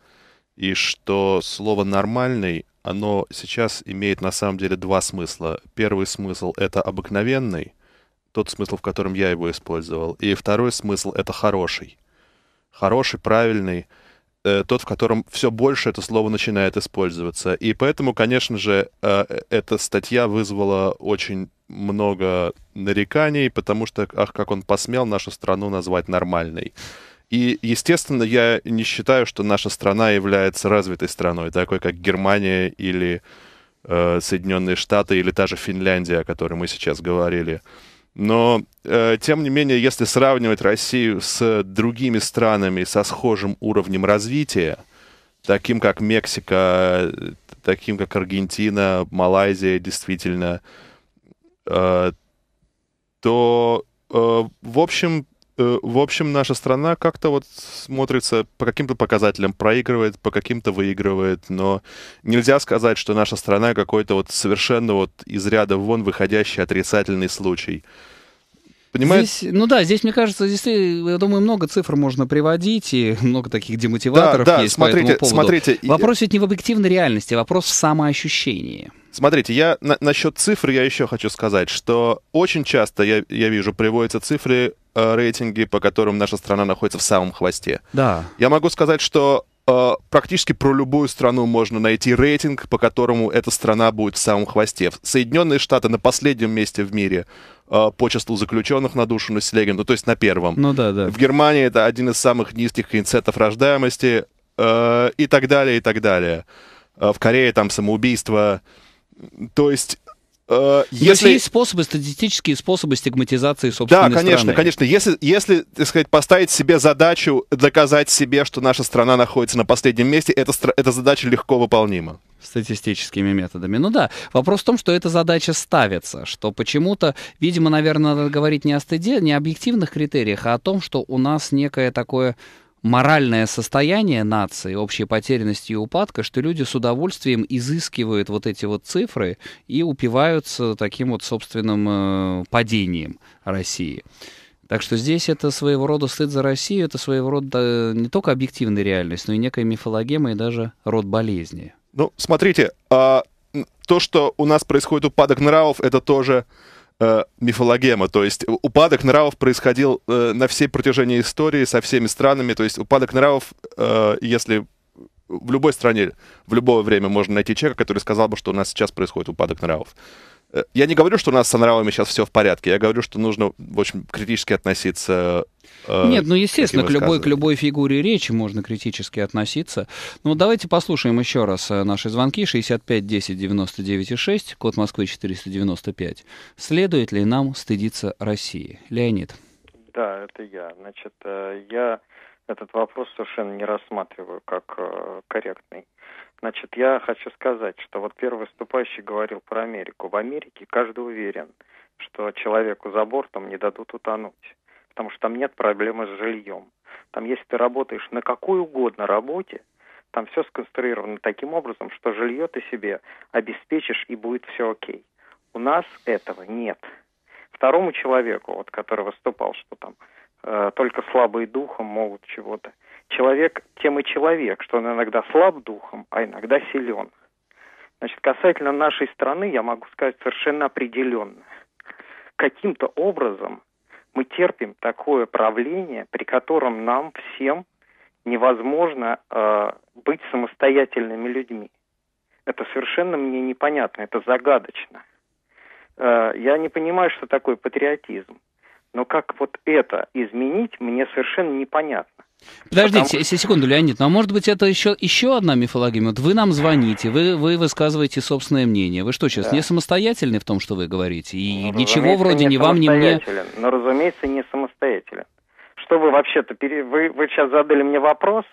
Speaker 3: и что слово «нормальный» оно сейчас имеет на самом деле два смысла. Первый смысл — это обыкновенный, тот смысл, в котором я его использовал. И второй смысл — это хороший. Хороший, правильный, э, тот, в котором все больше это слово начинает использоваться. И поэтому, конечно же, э, эта статья вызвала очень много нареканий, потому что, ах, как он посмел нашу страну назвать нормальной. И, естественно, я не считаю, что наша страна является развитой страной, такой как Германия или э, Соединенные Штаты или та же Финляндия, о которой мы сейчас говорили. Но, э, тем не менее, если сравнивать Россию с другими странами со схожим уровнем развития, таким как Мексика, таким как Аргентина, Малайзия, действительно, э, то, э, в общем, Э, в общем, наша страна как-то вот смотрится по каким-то показателям, проигрывает, по каким-то выигрывает, но нельзя сказать, что наша страна какой-то вот совершенно вот из ряда вон выходящий отрицательный случай.
Speaker 1: Понимаете? Здесь, ну да, здесь, мне кажется, здесь, э, я думаю, много цифр можно приводить, и много таких демотиваторов да, да, есть смотрите, по этому поводу. Смотрите, вопрос ведь не в объективной реальности, вопрос в самоощущении.
Speaker 3: Смотрите, я на, насчет цифр я еще хочу сказать, что очень часто я, я вижу приводятся цифры э, рейтинги, по которым наша страна находится в самом хвосте. Да. Я могу сказать, что э, практически про любую страну можно найти рейтинг, по которому эта страна будет в самом хвосте. Соединенные Штаты на последнем месте в мире э, по числу заключенных на душу населения, ну то есть на первом. Ну да, да. В Германии это один из самых низких инцентов рождаемости э, и так далее, и так далее. Э, в Корее там самоубийство, то есть э, если... есть
Speaker 1: способы, статистические способы стигматизации собственной страны. Да, конечно, страны.
Speaker 3: конечно. Если, если, так сказать, поставить себе задачу доказать себе, что наша страна находится на последнем месте, эта, эта задача легко выполнима статистическими методами. Ну да, вопрос в том, что эта задача ставится, что почему-то, видимо,
Speaker 1: наверное, надо говорить не о стыде, не о объективных критериях, а о том, что у нас некое такое моральное состояние нации, общей потерянности и упадка, что люди с удовольствием изыскивают вот эти вот цифры и упиваются таким вот собственным э, падением России. Так что здесь это своего рода стыд за Россию, это своего рода не только объективная реальность, но и некая мифологема и даже род болезни.
Speaker 3: Ну, смотрите, а, то, что у нас происходит упадок нравов, это тоже э, мифологема, то есть упадок нравов происходил э, на всей протяжении истории со всеми странами, то есть упадок нравов, э, если в любой стране в любое время можно найти человека, который сказал бы, что у нас сейчас происходит упадок нравов. Я не говорю, что у нас с нравами сейчас все в порядке. Я говорю, что нужно очень критически относиться. Э, Нет, ну естественно, к любой, к
Speaker 1: любой фигуре речи можно критически относиться. Ну давайте послушаем еще раз э, наши звонки 65 10 99 6, код Москвы 495. Следует ли нам стыдиться России? Леонид.
Speaker 7: Да, это я. Значит, э, я этот вопрос совершенно не рассматриваю как э, корректный. Значит, я хочу сказать, что вот первый выступающий говорил про Америку. В Америке каждый уверен, что человеку за бортом не дадут утонуть, потому что там нет проблемы с жильем. Там, если ты работаешь на какой угодно работе, там все сконструировано таким образом, что жилье ты себе обеспечишь и будет все окей. У нас этого нет. Второму человеку, вот, который выступал, что там Э, только слабые духом могут чего-то. Человек тем и человек, что он иногда слаб духом, а иногда силен. Значит, касательно нашей страны, я могу сказать совершенно определенно. Каким-то образом мы терпим такое правление, при котором нам всем невозможно э, быть самостоятельными людьми. Это совершенно мне непонятно, это загадочно. Э, я не понимаю, что такое патриотизм. Но как вот это изменить, мне совершенно непонятно. Подождите, Потому...
Speaker 1: секунду, Леонид, но ну, а может быть это еще, еще одна мифология? Вот вы нам звоните, вы, вы высказываете собственное мнение. Вы что сейчас, да. не самостоятельны в том, что вы говорите? И ну, ничего вроде не ни вам, ни мне...
Speaker 7: Но, разумеется, не самостоятелен. Что вы вообще-то... Пере... Вы, вы сейчас задали мне вопрос,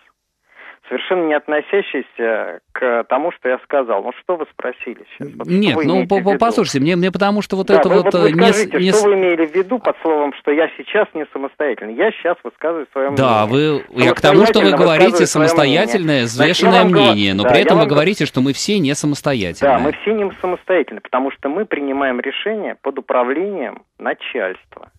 Speaker 7: совершенно не относящийся к тому, что я сказал. Ну, что вы спросили сейчас?
Speaker 1: Вот, Нет, ну, по послушайте, мне, мне потому что вот да, это вы, вот... Вы э, не, скажите, не... что
Speaker 7: вы имели в виду под словом, что я сейчас не самостоятельный? Я сейчас высказываю свое мнение. Да,
Speaker 1: вы... я к тому, что вы говорите самостоятельное, мнение. взвешенное мнение, но да, при этом вы говорите, что мы все не самостоятельные. Да, мы
Speaker 7: все не самостоятельны, потому что мы принимаем решения под управлением начальства.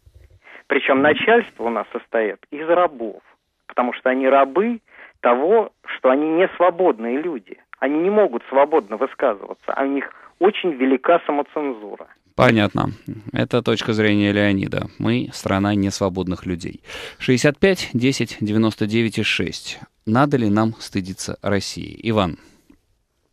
Speaker 7: Причем начальство у нас состоит из рабов, потому что они рабы того, что они не свободные люди. Они не могут свободно высказываться, а у них очень велика самоцензура.
Speaker 1: Понятно. Это точка зрения Леонида. Мы – страна несвободных людей. 65, 10, 99 и 6. Надо ли нам стыдиться России? Иван.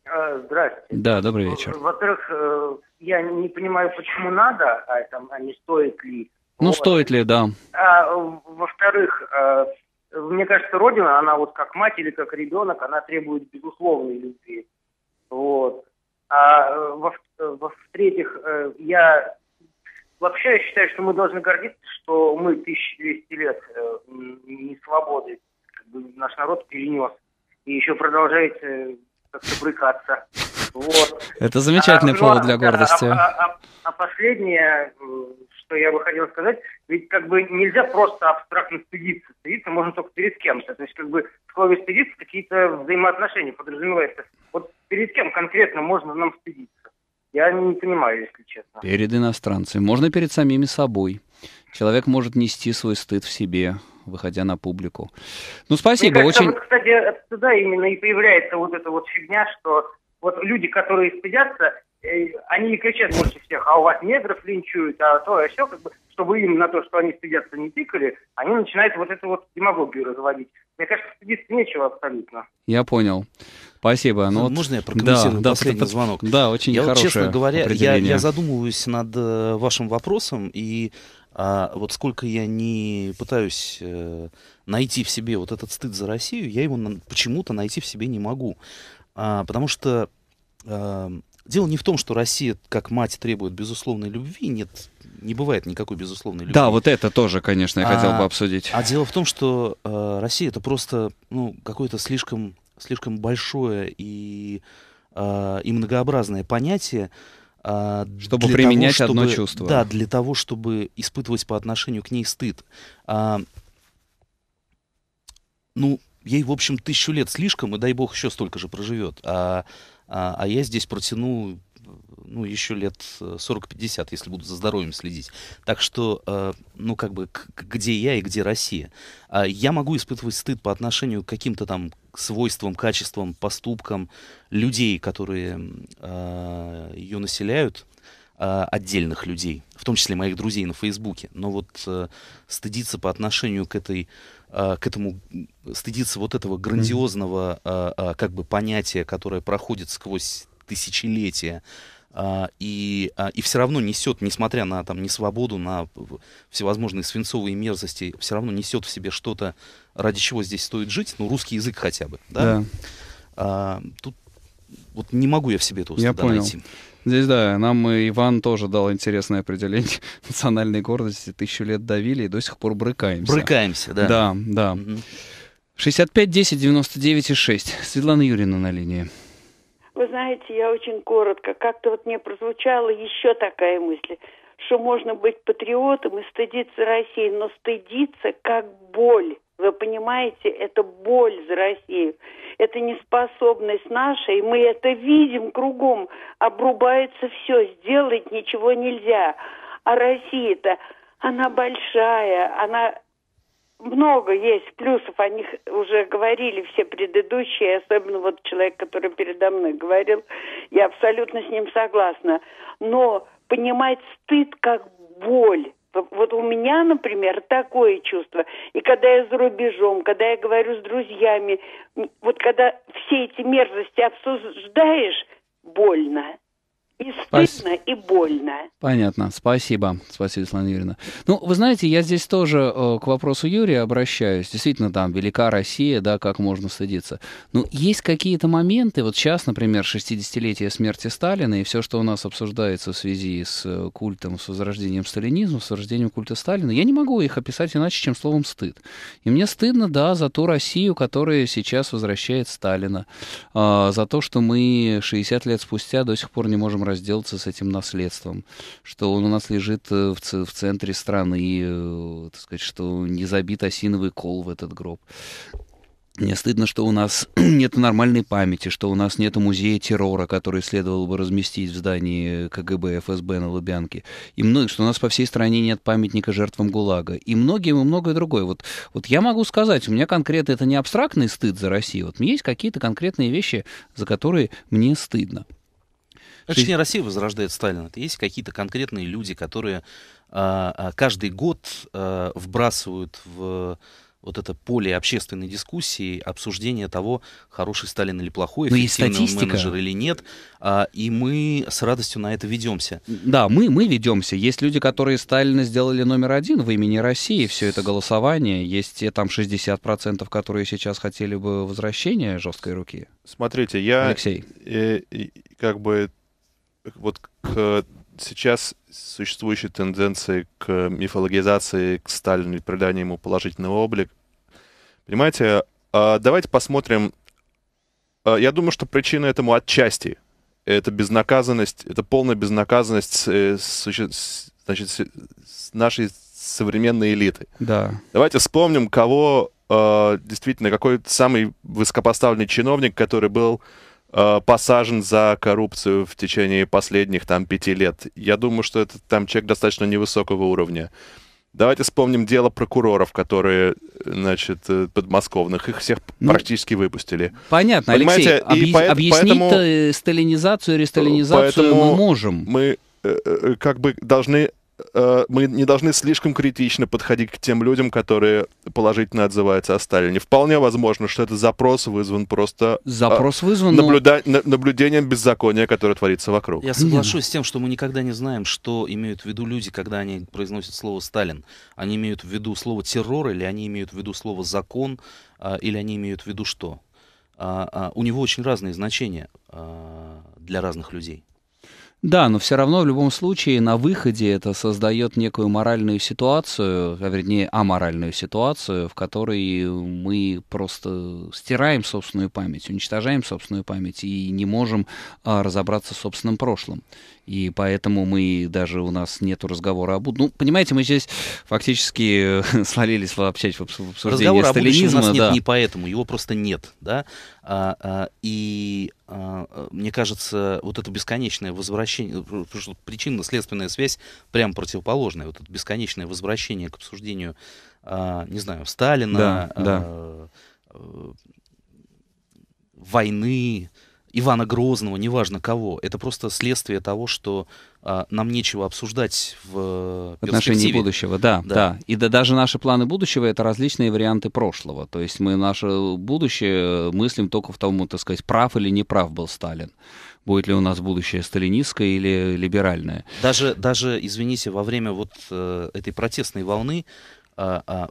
Speaker 6: А, здравствуйте.
Speaker 1: Да, добрый вечер.
Speaker 6: Во-первых, э, я не понимаю, почему надо, а, а не стоит ли.
Speaker 1: Ну, вот. стоит ли, да.
Speaker 6: А, во-вторых, э, мне кажется, родина, она вот как мать или как ребенок, она требует безусловной любви. Вот. А во-вторых, э, во э, э, я вообще я считаю, что мы должны гордиться, что мы 1200 лет не свободы. Как бы наш народ перенес и еще продолжает как-то брыкаться. Вот. Это замечательный а, повод ну, для а, гордости. А, а, а, а последнее, что я бы хотел сказать. Ведь как бы нельзя просто абстрактно стыдиться. Стыдиться можно только перед кем-то. То есть как бы слово стыдиться какие-то взаимоотношения подразумевается. Вот перед кем конкретно можно нам стыдиться? Я не понимаю, если честно.
Speaker 1: Перед иностранцами Можно перед самими собой. Человек может нести свой стыд в себе, выходя на публику. Ну, спасибо, Мне кажется, очень... Вот,
Speaker 6: кстати, от именно и появляется вот эта вот фигня, что вот люди, которые стыдятся, Э, они не кричат больше всех, а у вас негров линчуют, а то, а все, как бы, чтобы им на то, что они стыдятся, не тыкали, они начинают вот эту вот демагогию разводить. Мне кажется, стыдиться нечего абсолютно.
Speaker 1: Я понял. Спасибо. Ну, Можно вот... я прокомментирую да, последний да, звонок? Да, очень я хорошее вот, честно говоря, я, я
Speaker 2: задумываюсь над э, вашим вопросом, и а, вот сколько я не пытаюсь э, найти в себе вот этот стыд за Россию, я его на, почему-то найти в себе не могу. А, потому что а, Дело не в том, что Россия как мать требует безусловной любви, нет, не бывает никакой безусловной любви. Да, вот
Speaker 1: это тоже, конечно, я а, хотел бы обсудить. А дело
Speaker 2: в том, что э, Россия это просто ну, какое-то слишком, слишком большое и, э, и многообразное понятие. Э, чтобы применять того, чтобы, одно чувство. Да, для того, чтобы испытывать по отношению к ней стыд. А, ну, ей, в общем, тысячу лет слишком, и дай бог еще столько же проживет. А а, а я здесь протяну ну, еще лет 40-50, э, если буду за здоровьем следить. Так что, э, ну, как бы, где я и где Россия? А я могу испытывать стыд по отношению к каким-то там свойствам, качествам, поступкам людей, которые а, ее населяют, Э, отдельных людей, в том числе моих друзей на Фейсбуке. Но вот э, стыдиться по отношению к этой, э, к этому, стыдиться вот этого грандиозного э, э, как бы понятия, которое проходит сквозь тысячелетия, э, и, э, и все равно несет, несмотря на там несвободу, на всевозможные свинцовые мерзости, все равно несет в себе что-то, ради чего здесь стоит жить, ну, русский язык хотя бы, да? да. А, тут вот не могу я в
Speaker 1: себе этого я понял. найти. Здесь, да, нам Иван тоже дал интересное определение национальной гордости. Тысячу лет давили и до сих пор брыкаемся. Брыкаемся, да. Да, да. Угу. 65 10 99 и 6. Светлана Юрьевна на линии.
Speaker 7: Вы знаете, я очень коротко. Как-то вот мне прозвучала еще такая мысль, что можно быть патриотом и стыдиться России, но стыдиться как боль. Вы понимаете, это боль за Россию. Это неспособность нашей, и мы это видим кругом. Обрубается все, сделать ничего нельзя. А Россия-то, она большая, она много есть плюсов, о них уже говорили все предыдущие, особенно вот человек, который передо мной говорил, я абсолютно с ним согласна. Но понимать стыд как боль, вот у меня, например, такое чувство. И когда я за рубежом, когда я говорю с друзьями, вот когда все эти мерзости обсуждаешь, больно. И стыдно, Пос... и больно.
Speaker 1: Понятно. Спасибо. Спасибо, Светлана Юрьевна. Ну, вы знаете, я здесь тоже э, к вопросу Юрия обращаюсь. Действительно, там велика Россия, да, как можно стыдиться. Но ну, есть какие-то моменты, вот сейчас, например, 60-летие смерти Сталина, и все, что у нас обсуждается в связи с э, культом, с возрождением сталинизма, с возрождением культа Сталина, я не могу их описать иначе, чем словом «стыд». И мне стыдно, да, за ту Россию, которая сейчас возвращает Сталина, э, за то, что мы 60 лет спустя до сих пор не можем разделаться с этим наследством, что он у нас лежит э, в, в центре страны, и, э, так сказать, что не забит осиновый кол в этот гроб. Мне стыдно, что у нас нет нормальной памяти, что у нас нет музея террора, который следовало бы разместить в здании КГБ, ФСБ на Лубянке. И многие, что у нас по всей стране нет памятника жертвам ГУЛАГа. И многие и многое другое. Вот, вот я могу сказать, у меня конкретно это не абстрактный стыд за Россию. Вот у меня есть какие-то конкретные вещи, за которые мне стыдно.
Speaker 2: Как ну, Шесть... Россия возрождает Сталина? Это есть какие-то конкретные люди, которые а, а, каждый год а, вбрасывают в вот это поле общественной дискуссии, обсуждение того, хороший Сталин или плохой, Но ну, эффективный он менеджер или нет. и мы с радостью на это ведемся. Да, мы, мы ведемся. Есть люди, которые Сталина
Speaker 1: сделали номер один в имени России, все это голосование. Есть те там 60%, которые сейчас хотели бы возвращения жесткой руки.
Speaker 3: Смотрите, я Алексей. Э, э, как бы вот к сейчас существующей тенденции к мифологизации, к Сталину и приданию ему положительного облик. Понимаете, а, давайте посмотрим. А, я думаю, что причина этому отчасти. Это безнаказанность, это полная безнаказанность э, значит, нашей современной элиты. Да. Давайте вспомним, кого а, действительно, какой самый высокопоставленный чиновник, который был Э, посажен за коррупцию в течение последних там пяти лет. Я думаю, что это там человек достаточно невысокого уровня. Давайте вспомним дело прокуроров, которые, значит, э, подмосковных, их всех ну, практически выпустили. Понятно, Понимаете? Алексей, и объяс- по- объяснить
Speaker 1: поэтому, сталинизацию, ресталинизацию мы
Speaker 3: можем. Мы э, э, как бы должны Э, мы не должны слишком критично подходить к тем людям, которые положительно отзываются о Сталине. Вполне возможно, что этот запрос вызван просто э, запрос вызван, наблюда... но... наблюдением беззакония, которое творится вокруг. Я соглашусь
Speaker 2: mm. с тем, что мы никогда не знаем, что имеют в виду люди, когда они произносят слово Сталин. Они имеют в виду слово террор, или они имеют в виду слово закон, э, или они имеют в виду что? А, а, у него очень разные значения а, для разных людей. Да, но все равно в любом случае на выходе это создает некую
Speaker 1: моральную ситуацию, а вернее аморальную ситуацию, в которой мы просто стираем собственную память, уничтожаем собственную память и не можем а, разобраться с собственным прошлым. И поэтому мы даже у нас нет разговора об... Ну, понимаете, мы здесь фактически э, слолились вообще в обсуждении Разговор сталинизма. Разговора у нас нет да. не
Speaker 2: поэтому, его просто нет. Да? А, а, и а, мне кажется, вот это бесконечное возвращение, потому что причинно-следственная связь прям противоположная, вот это бесконечное возвращение к обсуждению, не знаю, Сталина, да, да. войны, Ивана Грозного, неважно кого. Это просто следствие того, что а, нам нечего обсуждать в, э, отношении будущего. Да, да, да. И да, даже наши планы будущего это различные
Speaker 1: варианты прошлого. То есть мы наше будущее мыслим только в том, так сказать, прав или не прав был Сталин. Будет ли у нас будущее сталинистское или либеральное?
Speaker 2: Даже, даже извините, во время вот э, этой протестной волны а, а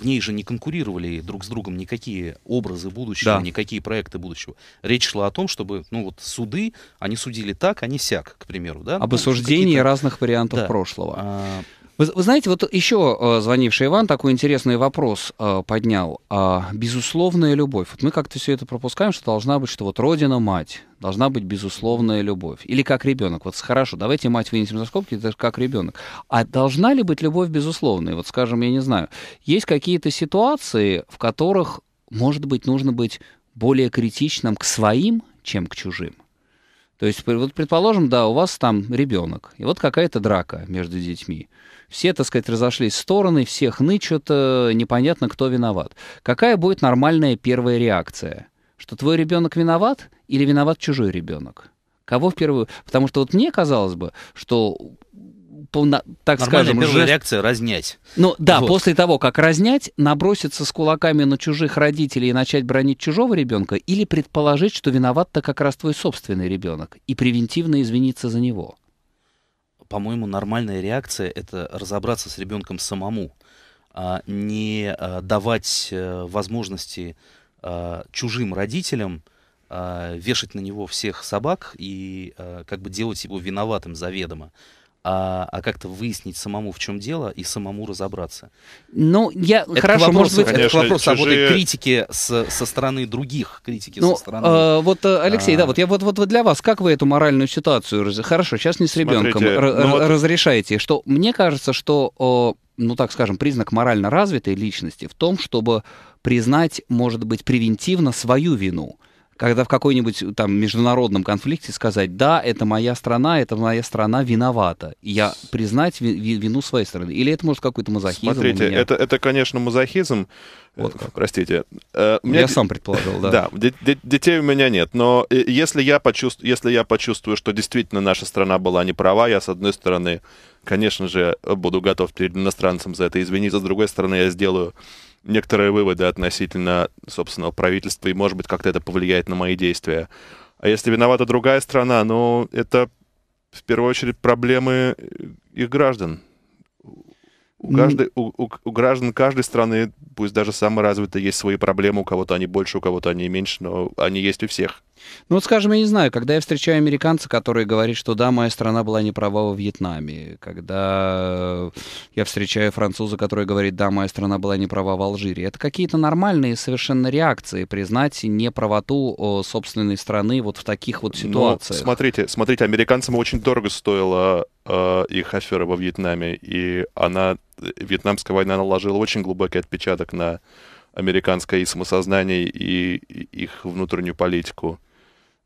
Speaker 2: в ней же не конкурировали друг с другом никакие образы будущего, да. никакие проекты будущего. Речь шла о том, чтобы, ну вот суды, они судили так, они а сяк, к примеру, да. Об ну,
Speaker 1: осуждении разных вариантов да. прошлого. А, вы, вы знаете, вот еще э, звонивший Иван такой интересный вопрос э, поднял. А безусловная любовь. Вот мы как-то все это пропускаем, что должна быть, что вот родина, мать, должна быть безусловная любовь. Или как ребенок. Вот хорошо, давайте мать вынесем за скобки, это как ребенок. А должна ли быть любовь безусловной? Вот скажем, я не знаю, есть какие-то ситуации, в которых, может быть, нужно быть более критичным к своим, чем к чужим. То есть, вот предположим, да, у вас там ребенок, и вот какая-то драка между детьми. Все, так сказать, разошлись в стороны, всех нычут, э, непонятно, кто виноват. Какая будет нормальная первая реакция? Что твой ребенок виноват или виноват чужой ребенок? Кого в первую? Потому что вот мне казалось бы, что полно, так Нормальная скажем, первая жест... реакция
Speaker 2: разнять. Ну да, вот.
Speaker 1: после того, как разнять, наброситься с кулаками на чужих родителей и начать бронить чужого ребенка, или предположить, что виноват-то как раз твой собственный ребенок, и превентивно извиниться за него.
Speaker 2: По-моему, нормальная реакция это разобраться с ребенком самому, а не а, давать э, возможности а, чужим родителям вешать на него всех собак и как бы делать его виноватым заведомо а, а как-то выяснить самому, в чем дело, и самому разобраться. Ну, я это хорошо, вопрос, может быть, конечно, это вопрос чужие... работы критики с, со стороны других, критики ну, со стороны. А, э, вот, Алексей, а... да, вот
Speaker 1: я вот, вот, для вас, как вы эту моральную ситуацию хорошо, сейчас не с ребенком Смотрите, ну, вот... разрешаете, что мне кажется, что ну так скажем, признак морально развитой личности в том, чтобы признать, может быть, превентивно свою вину когда в какой-нибудь э, там международном конфликте сказать, да, это моя страна, это моя страна виновата, я признать вину своей страны,
Speaker 3: или это может какой-то мазохизм? Смотрите, меня... это это конечно мазохизм. Э, вот как. Простите. Uh, э, ну, меня... Я сам предполагал, да. Да, детей у меня нет, но если я, почувств... если я почувствую, что действительно наша страна была не права, я, с одной стороны, конечно же, буду готов перед иностранцем за это извиниться, а с другой стороны, я сделаю некоторые выводы относительно собственного правительства, и, может быть, как-то это повлияет на мои действия. А если виновата другая страна, ну, это в первую очередь проблемы э, их граждан.
Speaker 1: У, ну, каждой,
Speaker 3: у, у, у граждан каждой страны, пусть даже самой развитой, есть свои проблемы. У кого-то они больше, у кого-то они меньше, но они есть у всех.
Speaker 1: Ну вот, скажем, я не знаю, когда я встречаю американца, который говорит, что да, моя страна была не права во Вьетнаме, когда я встречаю француза, который говорит, да, моя страна была не права в Алжире, это какие-то нормальные совершенно реакции, признать неправоту собственной страны вот в таких вот ну, ситуациях. Ну,
Speaker 3: смотрите, смотрите, американцам очень дорого стоило э, их афера во Вьетнаме, и она, вьетнамская война наложила очень глубокий отпечаток на американское и самосознание, и их внутреннюю политику.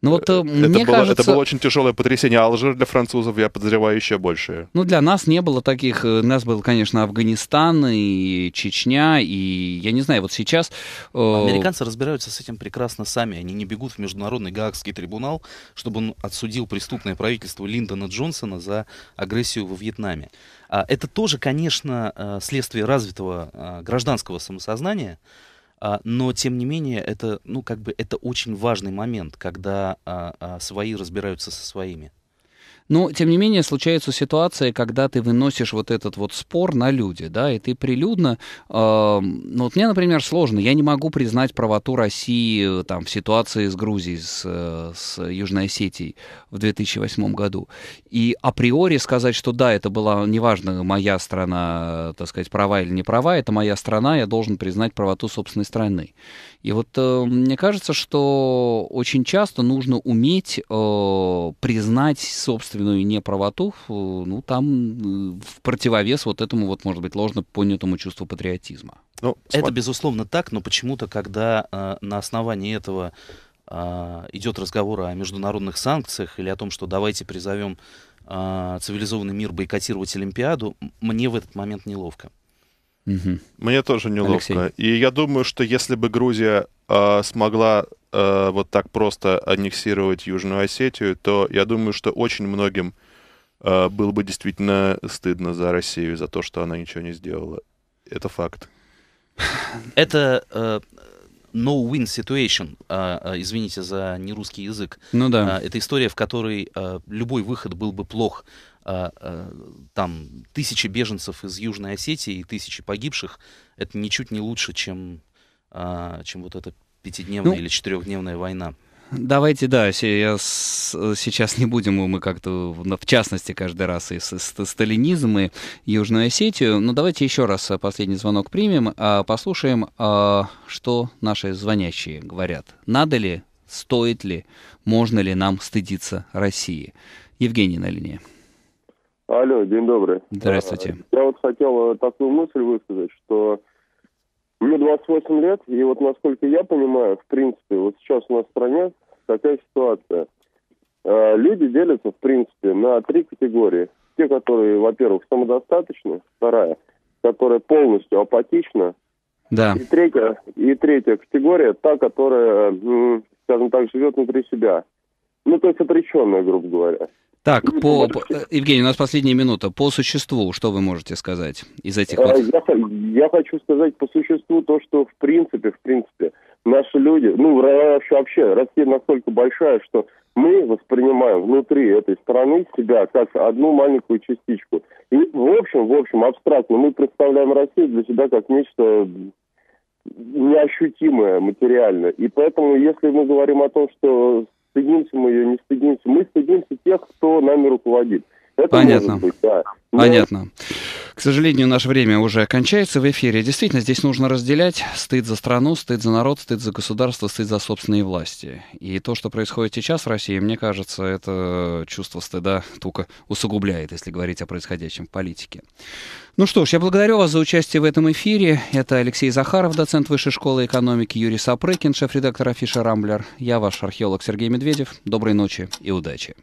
Speaker 1: Ну вот э, это мне было, кажется... Это было очень
Speaker 3: тяжелое потрясение Алжир для французов, я подозреваю, еще больше.
Speaker 1: Ну, для нас не было таких... У э, нас был, конечно, Афганистан и Чечня, и я не знаю, вот сейчас... Э, Американцы
Speaker 2: разбираются с этим прекрасно сами. Они не бегут в Международный Гаагский трибунал, чтобы он отсудил преступное правительство Линдона Джонсона за агрессию во Вьетнаме. А это тоже, конечно, следствие развитого гражданского самосознания, а, но, тем не менее, это, ну, как бы, это очень важный момент, когда а, а, свои разбираются со своими. Но, тем не менее, случаются ситуации, когда ты выносишь вот этот вот спор
Speaker 1: на люди, да, и ты прилюдно... Э, ну, вот мне, например, сложно. Я не могу признать правоту России э, там, в ситуации с Грузией, с, э, с Южной Осетией в 2008 году. И априори сказать, что да, это была, неважно, моя страна, э, так сказать, права или не права, это моя страна, я должен признать правоту собственной страны. И вот э, мне кажется, что очень часто нужно уметь э, признать собственную неправоту, э, ну, там, э, в противовес вот этому вот, может быть, ложно понятому чувству патриотизма.
Speaker 2: Ну, это, безусловно, так, но почему-то, когда э, на основании этого э, а, идет разговор о международных санкциях или о том, что давайте призовем э, а, цивилизованный мир бойкотировать Олимпиаду, мне в этот
Speaker 3: момент неловко. Угу. Мне тоже неловко. Алексей. И я думаю, что если бы Грузия э, смогла э, вот так просто аннексировать Южную Осетию, то я думаю, что очень многим э, было бы действительно стыдно за Россию, за то, что она ничего не сделала. Это факт.
Speaker 2: Это э, no-win situation, э, извините за нерусский язык. Ну да. Э, это история, в которой э, любой выход был бы плох а, а, там тысячи беженцев из Южной Осетии и тысячи погибших, это ничуть не лучше, чем, а, чем вот эта пятидневная ну, или четырехдневная война.
Speaker 1: Давайте, да, я с, сейчас не будем мы как-то, в частности, каждый раз и с, с, сталинизм, и Южную Осетию, но давайте еще раз э, последний звонок примем, послушаем, что наши звонящие говорят. Надо ли, стоит ли, можно ли нам стыдиться России? Евгений на линии.
Speaker 8: Алло, день добрый. Здравствуйте. А, я вот хотел э, такую мысль высказать, что мне 28 лет, и вот насколько я понимаю, в принципе, вот сейчас у нас в стране такая ситуация. А, люди делятся, в принципе, на три категории. Те, которые, во-первых, самодостаточны, вторая, которая полностью апатична, да. и третья, и третья категория, та, которая, скажем так, живет внутри себя. Ну, то есть отреченная, грубо говоря.
Speaker 1: Так, по, по, э, Евгений, у нас последняя минута. По существу, что вы можете сказать из этих э, вот...
Speaker 8: Я, я хочу сказать по существу то, что в принципе, в принципе, наши люди, ну, вообще, Россия настолько большая, что мы воспринимаем внутри этой страны себя как одну маленькую частичку. И в общем, в общем, абстрактно мы представляем Россию для себя как нечто неощутимое материально. И поэтому, если мы говорим о том, что стыдимся мы ее, не стыдимся. Мы стыдимся тех, кто нами руководит. Это Понятно. Быть, да.
Speaker 1: Но... Понятно. К сожалению, наше время уже кончается в эфире. Действительно, здесь нужно разделять стыд за страну, стыд за народ, стыд за государство, стыд за собственные власти. И то, что происходит сейчас в России, мне кажется, это чувство стыда только усугубляет, если говорить о происходящем в политике. Ну что ж, я благодарю вас за участие в этом эфире. Это Алексей Захаров, доцент Высшей школы экономики, Юрий Сапрыкин, шеф-редактор Афиша «Рамблер». Я ваш археолог Сергей Медведев. Доброй ночи и удачи.